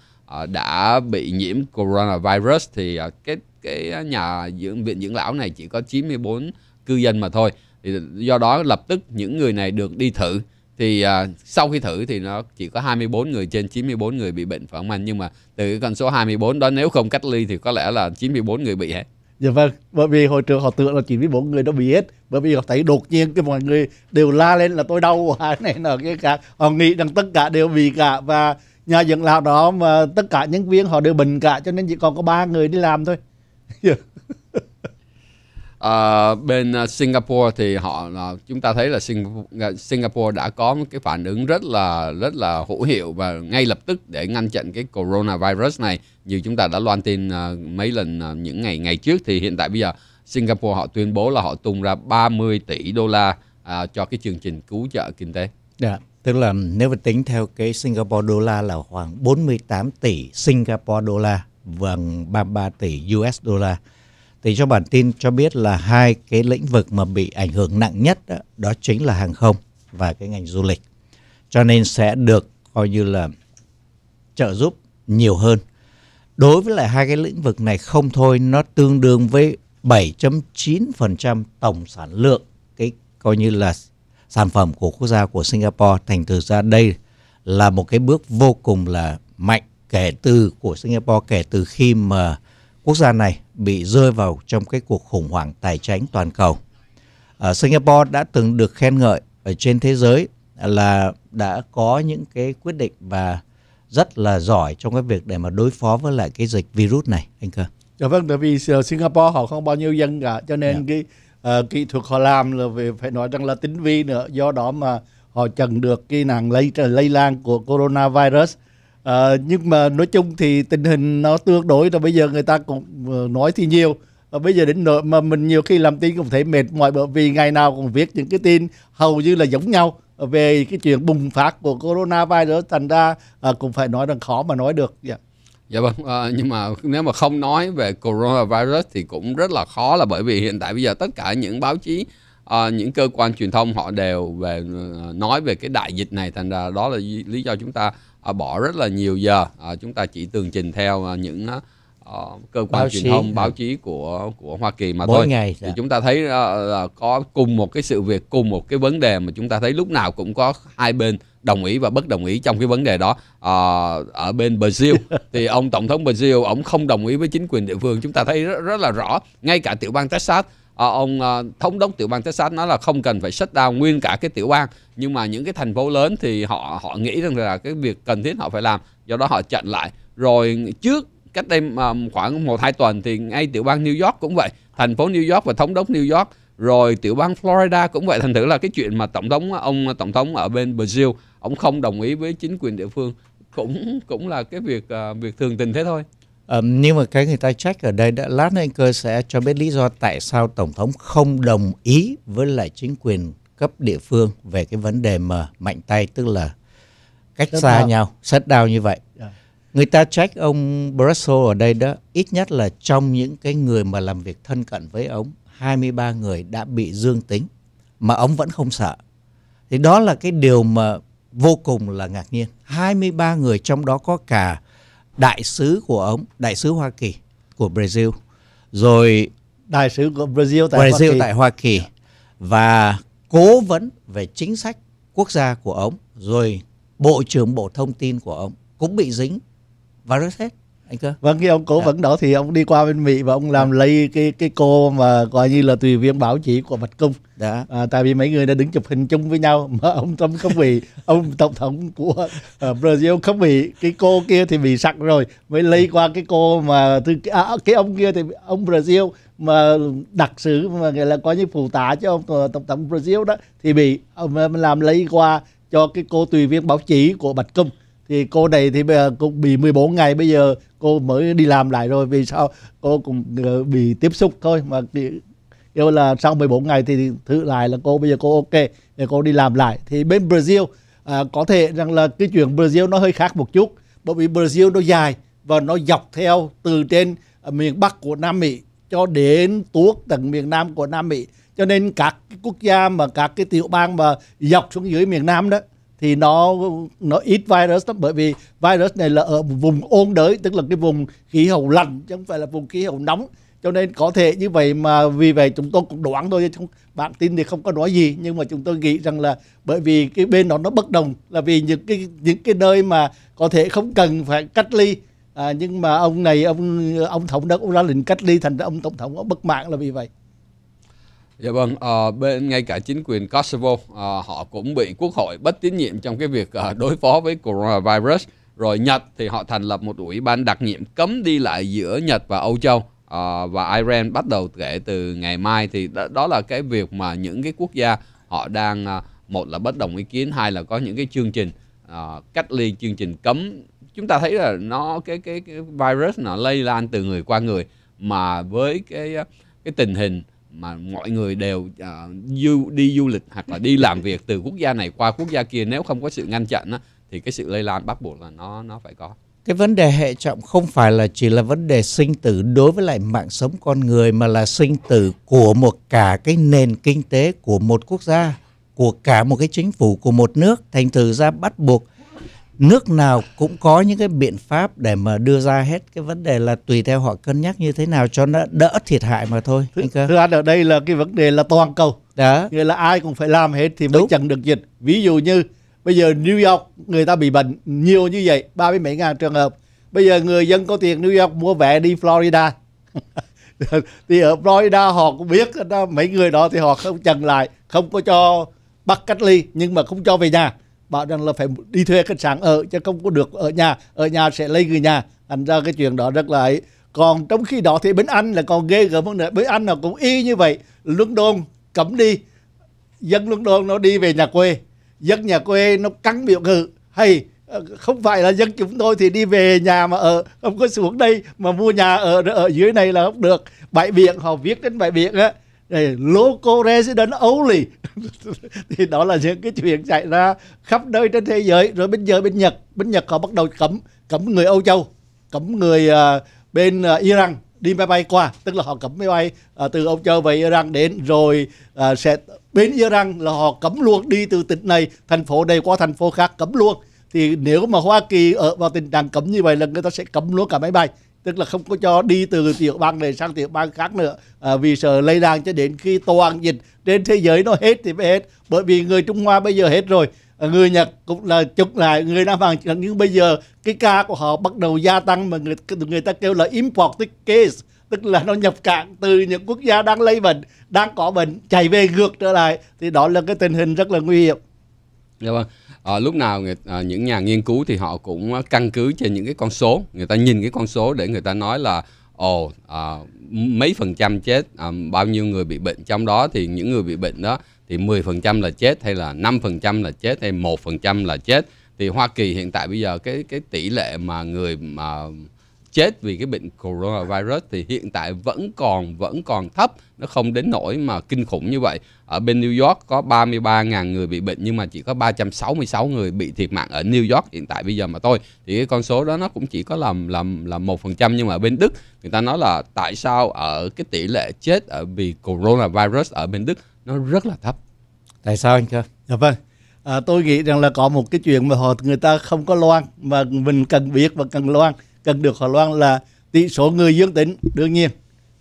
uh, đã bị nhiễm coronavirus thì uh, cái cái nhà dưỡng viện dưỡng lão này chỉ có 94 cư dân mà thôi thì do đó lập tức những người này được đi thử thì uh, sau khi thử thì nó chỉ có 24 người trên 94 người bị bệnh phải không anh nhưng mà từ cái con số 24 đó nếu không cách ly thì có lẽ là 94 người bị hết dạ vâng bởi vì hội trường họ tưởng là chỉ với bốn người đó bị hết bởi vì họ thấy đột nhiên cái mọi người đều la lên là tôi đau quá này nọ cái cả họ nghĩ rằng tất cả đều bị cả và nhà dựng lao đó mà tất cả nhân viên họ đều bệnh cả cho nên chỉ còn có ba người đi làm thôi dạ. À, bên ờ, Singapore thì họ ờ, chúng ta thấy là Singapore đã có một cái phản ứng rất là rất là hữu hiệu và ngay lập tức để ngăn chặn cái coronavirus này như chúng ta đã loan tin mấy lần những ngày ngày trước thì hiện tại bây giờ Singapore họ tuyên bố là họ tung ra 30 tỷ đô la à, cho cái chương trình cứu trợ kinh tế. Yeah. Dạ, tức là nếu mà tính theo cái Singapore đô la là khoảng 48 tỷ Singapore đô la và 33 tỷ US đô la thì cho bản tin cho biết là hai cái lĩnh vực mà bị ảnh hưởng nặng nhất đó, đó chính là hàng không và cái ngành du lịch cho nên sẽ được coi như là trợ giúp nhiều hơn đối với lại hai cái lĩnh vực này không thôi nó tương đương với 7.9% tổng sản lượng cái coi như là sản phẩm của quốc gia của Singapore thành thực ra đây là một cái bước vô cùng là mạnh kể từ của Singapore kể từ khi mà quốc gia này bị rơi vào trong cái cuộc khủng hoảng tài chính toàn cầu. À, Singapore đã từng được khen ngợi ở trên thế giới là đã có những cái quyết định và rất là giỏi trong cái việc để mà đối phó với lại cái dịch virus này anh Cơ. Dạ vâng, tại vì ờ, Singapore họ không bao nhiêu dân cả, cho nên yeah. Dạ. cái uh, kỹ thuật họ làm là về phải nói rằng là tính vi nữa, do đó mà họ chặn được cái nàng lây lây lan của coronavirus. virus à, nhưng mà nói chung thì tình hình nó tương đối là bây giờ người ta cũng ờ, nói thì nhiều và bây giờ đến nỗi mà mình nhiều khi làm tin cũng thấy mệt mỏi bởi vì ngày nào cũng viết những cái tin hầu như là giống nhau về cái chuyện bùng phát của corona virus thành ra à, cũng phải nói rằng khó mà nói được yeah. Dạ. dạ vâng, à, nhưng mà nếu mà không nói về coronavirus thì cũng rất là khó là bởi vì hiện tại bây giờ tất cả những báo chí, à, những cơ quan truyền thông họ đều về nói về cái đại dịch này thành ra đó là lý do chúng ta Ờ, bỏ rất là nhiều giờ à, chúng ta chỉ tường trình theo ờ, những à, cơ quan báo truyền chí, thông báo dạ. chí của của Hoa Kỳ mà Mỗi thôi ngày, dạ. thì chúng ta thấy à, có cùng một cái sự việc cùng một cái vấn đề mà chúng ta thấy lúc nào cũng có hai bên đồng ý và bất đồng ý trong cái vấn đề đó à, ở bên Brazil thì ông tổng thống Brazil ông không đồng ý với chính quyền địa phương chúng ta thấy rất, rất là rõ ngay cả tiểu bang Texas Ờ, ông ờ, thống đốc tiểu bang Texas nói là không cần phải shut down nguyên cả cái tiểu bang nhưng mà những cái thành phố lớn thì họ họ nghĩ rằng là cái việc cần thiết họ phải làm do đó họ chặn lại rồi trước cách đây ờ, khoảng một hai tuần thì ngay tiểu bang New York cũng vậy thành phố New York và thống đốc New York rồi tiểu bang Florida cũng vậy thành thử là cái chuyện mà tổng thống ông tổng thống ở bên Brazil ông không đồng ý với chính quyền địa phương cũng cũng là cái việc việc thường tình thế thôi Um, nhưng mà cái người ta check ở đây đã lát nữa anh cơ sẽ cho biết lý do tại sao tổng thống không đồng ý với lại chính quyền cấp địa phương về cái vấn đề mà mạnh tay tức là cách Sất xa down. nhau sát đao như vậy yeah. Dạ. người ta trách ông Brussels ở đây đó ít nhất là trong những cái người mà làm việc thân cận với ông 23 người đã bị dương tính mà ông vẫn không sợ thì đó là cái điều mà vô cùng là ngạc nhiên 23 người trong đó có cả đại sứ của ông đại sứ Hoa Kỳ của Brazil rồi đại sứ của Brazil tại Brazil Hoa Kỳ. tại Hoa Kỳ và cố vấn về chính sách quốc gia của ông rồi bộ trưởng bộ thông tin của ông cũng bị dính virus hết anh cơ vâng khi ông cố dạ. vấn đó thì ông đi qua bên mỹ và ông làm dạ. lấy cái cái cô mà coi như là tùy viên báo chí của bạch cung dạ. à, tại vì mấy người đã đứng chụp hình chung với nhau mà ông trump không bị ông tổng thống của uh, brazil không bị cái cô kia thì bị sặc rồi mới lấy qua cái cô mà từ à, à, cái ông kia thì ông brazil mà đặc sứ mà gọi là coi như phụ tá cho ông ờ, tổng thống brazil đó thì bị ông ờ, làm lấy qua cho cái cô tùy viên báo chí của bạch cung thì cô này thì bây giờ cũng bị 14 ngày bây giờ cô mới đi làm lại rồi vì sao cô cũng ờ, bị tiếp xúc thôi mà kêu là sau 14 ngày thì thử lại là cô bây giờ cô ok để cô đi làm lại thì bên Brazil à, có thể rằng là cái chuyện Brazil nó hơi khác một chút bởi vì Brazil nó dài và nó dọc theo từ trên à, miền Bắc của Nam Mỹ cho đến tuốt tận miền Nam của Nam Mỹ cho nên các quốc gia mà các cái tiểu bang mà dọc xuống dưới miền Nam đó thì nó nó ít virus lắm bởi vì virus này là ở vùng ôn đới tức là cái vùng khí hậu lạnh chứ không phải là vùng khí hậu nóng cho nên có thể như vậy mà vì vậy chúng tôi cũng đoán thôi chứ bạn tin thì không có nói gì nhưng mà chúng tôi nghĩ rằng là bởi vì cái bên đó nó bất đồng là vì những cái những cái nơi mà có thể không cần phải cách ly à, nhưng mà ông này ông ông thống đốc ra lệnh cách ly thành ra ông tổng thống ông bất mạng là vì vậy Dạ vâng, à, bên ngay cả chính quyền Kosovo à, họ cũng bị quốc hội bất tín nhiệm trong cái việc à, đối phó với coronavirus. Rồi Nhật thì họ thành lập một ủy ban đặc nhiệm cấm đi lại giữa Nhật và Âu Châu à, và Iran bắt đầu kể từ ngày mai thì đó, đó là cái việc mà những cái quốc gia họ đang à, một là bất đồng ý kiến, hai là có những cái chương trình à, cách ly, chương trình cấm. Chúng ta thấy là nó cái cái, cái virus nó lây lan từ người qua người mà với cái cái tình hình mà mọi người đều uh, du, đi du lịch hoặc là đi làm việc từ quốc gia này qua quốc gia kia nếu không có sự ngăn chặn thì cái sự lây lan bắt buộc là nó nó phải có cái vấn đề hệ trọng không phải là chỉ là vấn đề sinh tử đối với lại mạng sống con người mà là sinh tử của một cả cái nền kinh tế của một quốc gia của cả một cái chính phủ của một nước thành thử ra bắt buộc nước nào cũng có những cái biện pháp để mà đưa ra hết cái vấn đề là tùy theo họ cân nhắc như thế nào cho nó đỡ thiệt hại mà thôi Th- anh cơ. thưa anh ở đây là cái vấn đề là toàn cầu đó nghĩa là ai cũng phải làm hết thì mới Đúng. chặn được dịch ví dụ như bây giờ New York người ta bị bệnh nhiều như vậy ba mươi mấy ngàn trường hợp bây giờ người dân có tiền New York mua vé đi Florida thì ở Florida họ cũng biết mấy người đó thì họ không chặn lại không có cho bắt cách ly nhưng mà không cho về nhà bảo rằng là phải đi thuê khách sạn ở chứ không có được ở nhà ở nhà sẽ lây người nhà thành ra cái chuyện đó rất là ấy còn trong khi đó thì bên anh là còn ghê gớm hơn nữa bên anh là cũng y như vậy luân đôn cấm đi dân luân đôn nó đi về nhà quê dân nhà quê nó cắn biểu ngữ hay ờ, không phải là dân chúng tôi thì đi về nhà mà ở không có xuống đây mà mua nhà ở ở dưới này là không được bãi biển họ viết đến bãi biển á local resident only thì đó là những cái chuyện xảy ra khắp nơi trên thế giới rồi bên giờ bên Nhật bên Nhật họ bắt đầu cấm cấm người Âu Châu cấm người uh, bên uh, Iran đi máy bay qua tức là họ cấm máy bay uh, từ Âu Châu về Iran đến rồi uh, sẽ bên Iran là họ cấm luôn đi từ tỉnh này thành phố này qua thành phố khác cấm luôn thì nếu mà Hoa Kỳ ở vào tình trạng cấm như vậy là người ta sẽ cấm luôn cả máy bay tức là không có cho đi từ tiểu bang này sang tiểu bang khác nữa à, vì sợ lây lan cho đến khi toàn dịch trên thế giới nó hết thì mới hết bởi vì người Trung Hoa bây giờ hết rồi à, người Nhật cũng là chụp lại người Nam Hàn nhưng bây giờ cái ca của họ bắt đầu gia tăng mà người người ta kêu là import case tức là nó nhập cạn từ những quốc gia đang lây bệnh đang có bệnh chạy về ngược trở lại thì đó là cái tình hình rất là nguy hiểm. Dạ vâng à, lúc nào người, à, những nhà nghiên cứu thì họ cũng ờ, căn cứ trên những cái con số người ta nhìn cái con số để người ta nói là ồ à, mấy phần trăm chết à, bao nhiêu người bị bệnh trong đó thì những người bị bệnh đó thì 10% là chết hay là 5% là chết hay 1% là chết thì Hoa Kỳ hiện tại bây giờ cái cái tỷ lệ mà người mà chết vì cái bệnh coronavirus thì hiện tại vẫn còn vẫn còn thấp nó không đến nỗi mà kinh khủng như vậy ở bên New York có 33.000 người bị bệnh nhưng mà chỉ có 366 người bị thiệt mạng ở New York hiện tại bây giờ mà thôi thì cái con số đó nó cũng chỉ có là là là một phần trăm nhưng mà ở bên Đức người ta nói là tại sao ở cái tỷ lệ chết ở vì coronavirus ở bên Đức nó rất là thấp tại sao anh cơ dạ vâng à, tôi nghĩ rằng là có một cái chuyện mà họ người ta không có loan mà mình cần biết và cần loan cần được Hà Loan là tỷ số người dương tính đương nhiên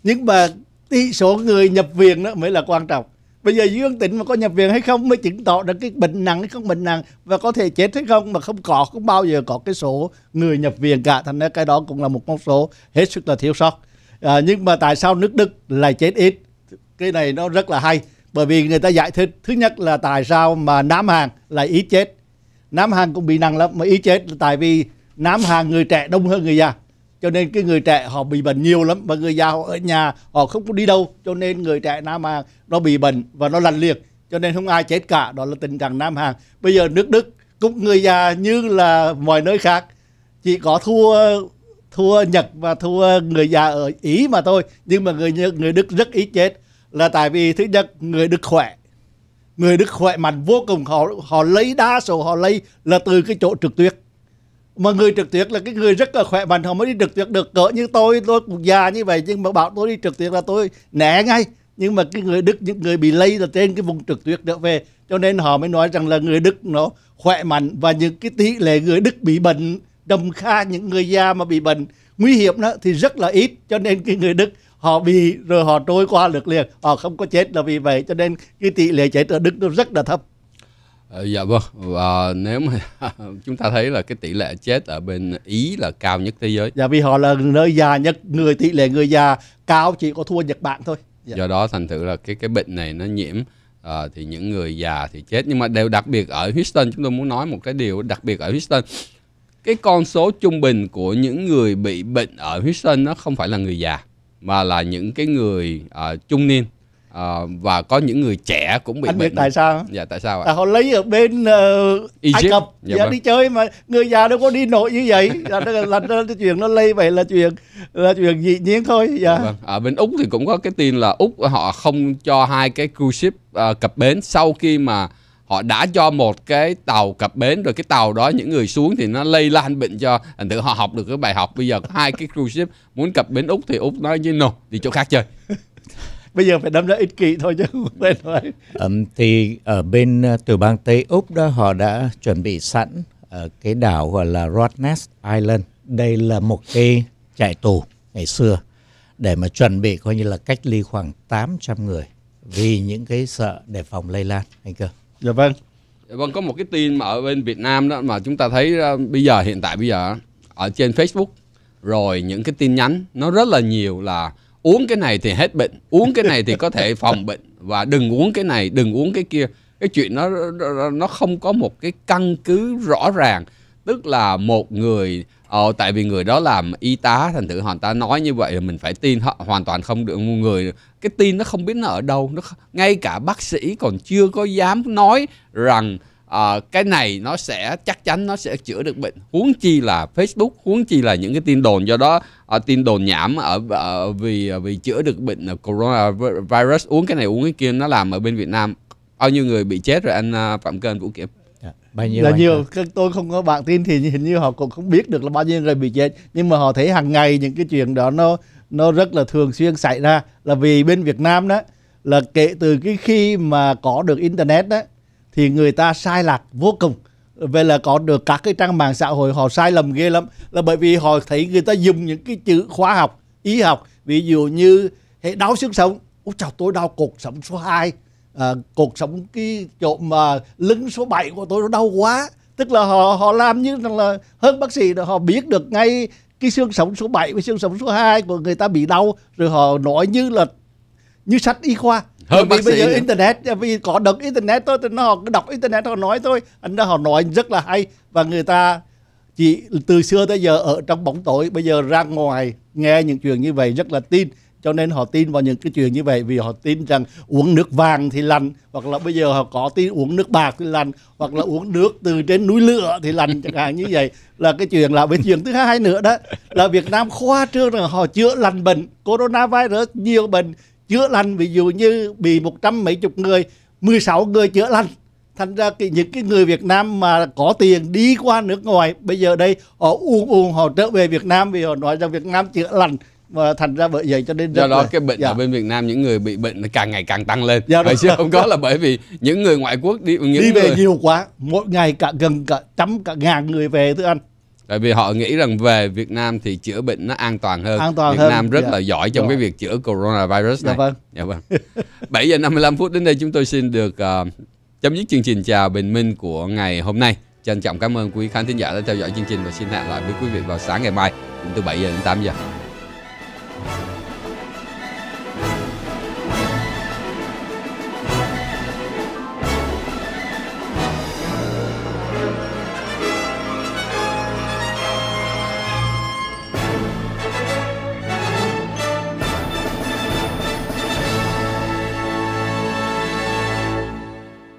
nhưng mà tỷ số người nhập viện đó mới là quan trọng bây giờ dương tính mà có nhập viện hay không mới chứng tỏ được cái bệnh nặng hay không bệnh nặng và có thể chết hay không mà không có cũng bao giờ có cái số người nhập viện cả thành ra cái đó cũng là một con số hết sức là thiếu sót à, nhưng mà tại sao nước đức lại chết ít cái này nó rất là hay bởi vì người ta giải thích thứ nhất là tại sao mà nam hàn lại ít chết nam hàn cũng bị nặng lắm mà ít chết là tại vì Nam hàng người trẻ đông hơn người già cho nên cái người trẻ họ bị bệnh nhiều lắm và người già họ ở nhà họ không có đi đâu cho nên người trẻ nam hàng nó bị bệnh và nó lành liệt cho nên không ai chết cả đó là tình trạng nam hàng bây giờ nước đức cũng người già như là mọi nơi khác chỉ có thua thua nhật và thua người già ở ý mà thôi nhưng mà người người đức rất ít chết là tại vì thứ nhất người đức khỏe người đức khỏe mạnh vô cùng họ họ lấy đa số họ lấy là từ cái chỗ trực tuyết mà người trực tuyệt là cái người rất là khỏe mạnh họ mới đi trực tuyệt được cỡ như tôi tôi cũng già như vậy nhưng mà bảo tôi đi trực tuyệt là tôi né ngay nhưng mà cái người đức những người bị lây là trên cái vùng trực tuyệt trở về cho nên họ mới nói rằng là người đức nó khỏe mạnh và những cái tỷ lệ người đức bị bệnh đồng kha những người già mà bị bệnh nguy hiểm đó thì rất là ít cho nên cái người đức họ bị rồi họ trôi qua được liền họ không có chết là vì vậy cho nên cái tỷ lệ chết ở đức nó rất là thấp Ờ, dạ vâng và nếu mà chúng ta thấy là cái tỷ lệ chết ở bên Ý là cao nhất thế giới. Dạ vì họ là nơi già nhất, người tỷ lệ người già cao chỉ có thua Nhật Bản thôi. Dạ. Do đó thành thử là cái cái bệnh này nó nhiễm à, thì những người già thì chết nhưng mà đều đặc biệt ở Houston chúng tôi muốn nói một cái điều đặc biệt ở Houston cái con số trung bình của những người bị bệnh ở Houston nó không phải là người già mà là những cái người à, trung niên à, và có những người trẻ cũng bị anh bệnh. tại sao dạ tại sao ạ là họ lấy ở bên uh, Egypt. ai cập dạ, dạ đi chơi mà người già đâu có đi nội như vậy là, là, là, là, là chuyện nó lây vậy là chuyện là chuyện dị nhiên thôi dạ vâng. ở bên úc thì cũng có cái tin là úc họ không cho hai cái cruise ship uh, cập bến sau khi mà họ đã cho một cái tàu cập bến rồi cái tàu đó những người xuống thì nó lây lan bệnh cho thành thử họ học được cái bài học bây giờ hai cái cruise ship muốn cập bến úc thì úc nói với no đi chỗ khác chơi bây giờ phải đâm ra ích kỷ thôi chứ không phải nói um, thì ở bên uh, tiểu bang tây úc đó họ đã chuẩn bị sẵn ở ờ, cái đảo gọi là Rottnest Island đây là một cái trại tù ngày xưa để mà chuẩn bị coi như là cách ly khoảng 800 người vì những cái sợ đề phòng lây lan anh cơ dạ vâng dạ vâng có một cái tin mà ở bên Việt Nam đó mà chúng ta thấy uh, bây giờ hiện tại bây giờ ở trên Facebook rồi những cái tin nhắn nó rất là nhiều là uống cái này thì hết bệnh uống cái này thì có thể phòng bệnh và đừng uống cái này đừng uống cái kia cái chuyện nó nó không có một cái căn cứ rõ ràng tức là một người ờ, tại vì người đó làm y tá thành thử họ ta nói như vậy mình phải tin họ hoàn toàn không được một người cái tin nó không biết nó ở đâu nó ngay cả bác sĩ còn chưa có dám nói rằng à, cái này nó sẽ chắc chắn nó sẽ chữa được bệnh huống chi là Facebook huống chi là những cái tin đồn do đó à, tin đồn nhảm ở, ở vì ờ, vì chữa được bệnh coronavirus uống cái này uống cái kia nó làm ở bên Việt Nam bao nhiêu người bị chết rồi anh Phạm Kênh Vũ Kiếm. Dạ, bao nhiêu là nhiều cơ? tôi không có bạn tin thì hình như họ cũng không biết được là bao nhiêu người bị chết nhưng mà họ thấy hàng ngày những cái chuyện đó nó nó rất là thường xuyên xảy ra là vì bên Việt Nam đó là kể từ cái khi mà có được internet đó thì người ta sai lạc vô cùng về là có được các cái trang mạng xã hội họ sai lầm ghê lắm là bởi vì họ thấy người ta dùng những cái chữ khoa học y học ví dụ như hệ đau xương sống ôi chào tôi đau cột sống số 2 à, cột sống cái chỗ mà lưng số 7 của tôi nó đau quá tức là họ họ làm như là hơn bác sĩ họ biết được ngay cái xương sống số 7 với xương sống số 2 của người ta bị đau rồi họ nói như là như sách y khoa hơn bởi vì bây giờ nữa. internet vì có được internet thôi thì nó họ cứ đọc internet họ nói thôi anh đó họ nói rất là hay và người ta chỉ từ xưa tới giờ ở trong bóng tối bây giờ ra ngoài nghe những chuyện như vậy rất là tin cho nên họ tin vào những cái chuyện như vậy vì họ tin rằng uống nước vàng thì lành hoặc là bây giờ họ có tin uống nước bạc thì lành hoặc là uống nước từ trên núi lửa thì lành chẳng hạn như vậy là cái chuyện là với chuyện thứ hai nữa đó là Việt Nam khoa trương rằng họ chữa lành bệnh corona virus nhiều bệnh chữa lành ví dụ như bị một trăm mấy chục người 16 người chữa lành thành ra cái, những cái người Việt Nam mà có tiền đi qua nước ngoài bây giờ đây họ uôn uôn họ trở về Việt Nam vì họ nói rằng Việt Nam chữa lành và thành ra bởi vậy cho nên do đó rồi. cái bệnh dạ. ở bên Việt Nam những người bị bệnh nó càng ngày càng tăng lên dạ, hồi xưa không có là bởi vì những người ngoại quốc đi những đi người... về nhiều quá mỗi ngày cả gần cả trăm cả ngàn người về thưa anh tại vì họ nghĩ rằng về Việt Nam thì chữa bệnh nó an toàn hơn an toàn Việt hơn. Nam rất dạ. là giỏi trong dạ. cái việc chữa coronavirus này dạ vâng, dạ vâng. 7 giờ 55 phút đến đây chúng tôi xin được uh, chấm dứt chương trình chào bình minh của ngày hôm nay trân trọng cảm ơn quý khán thính giả đã theo dõi chương trình và xin hẹn lại với quý vị vào sáng ngày mai từ 7 giờ đến 8 giờ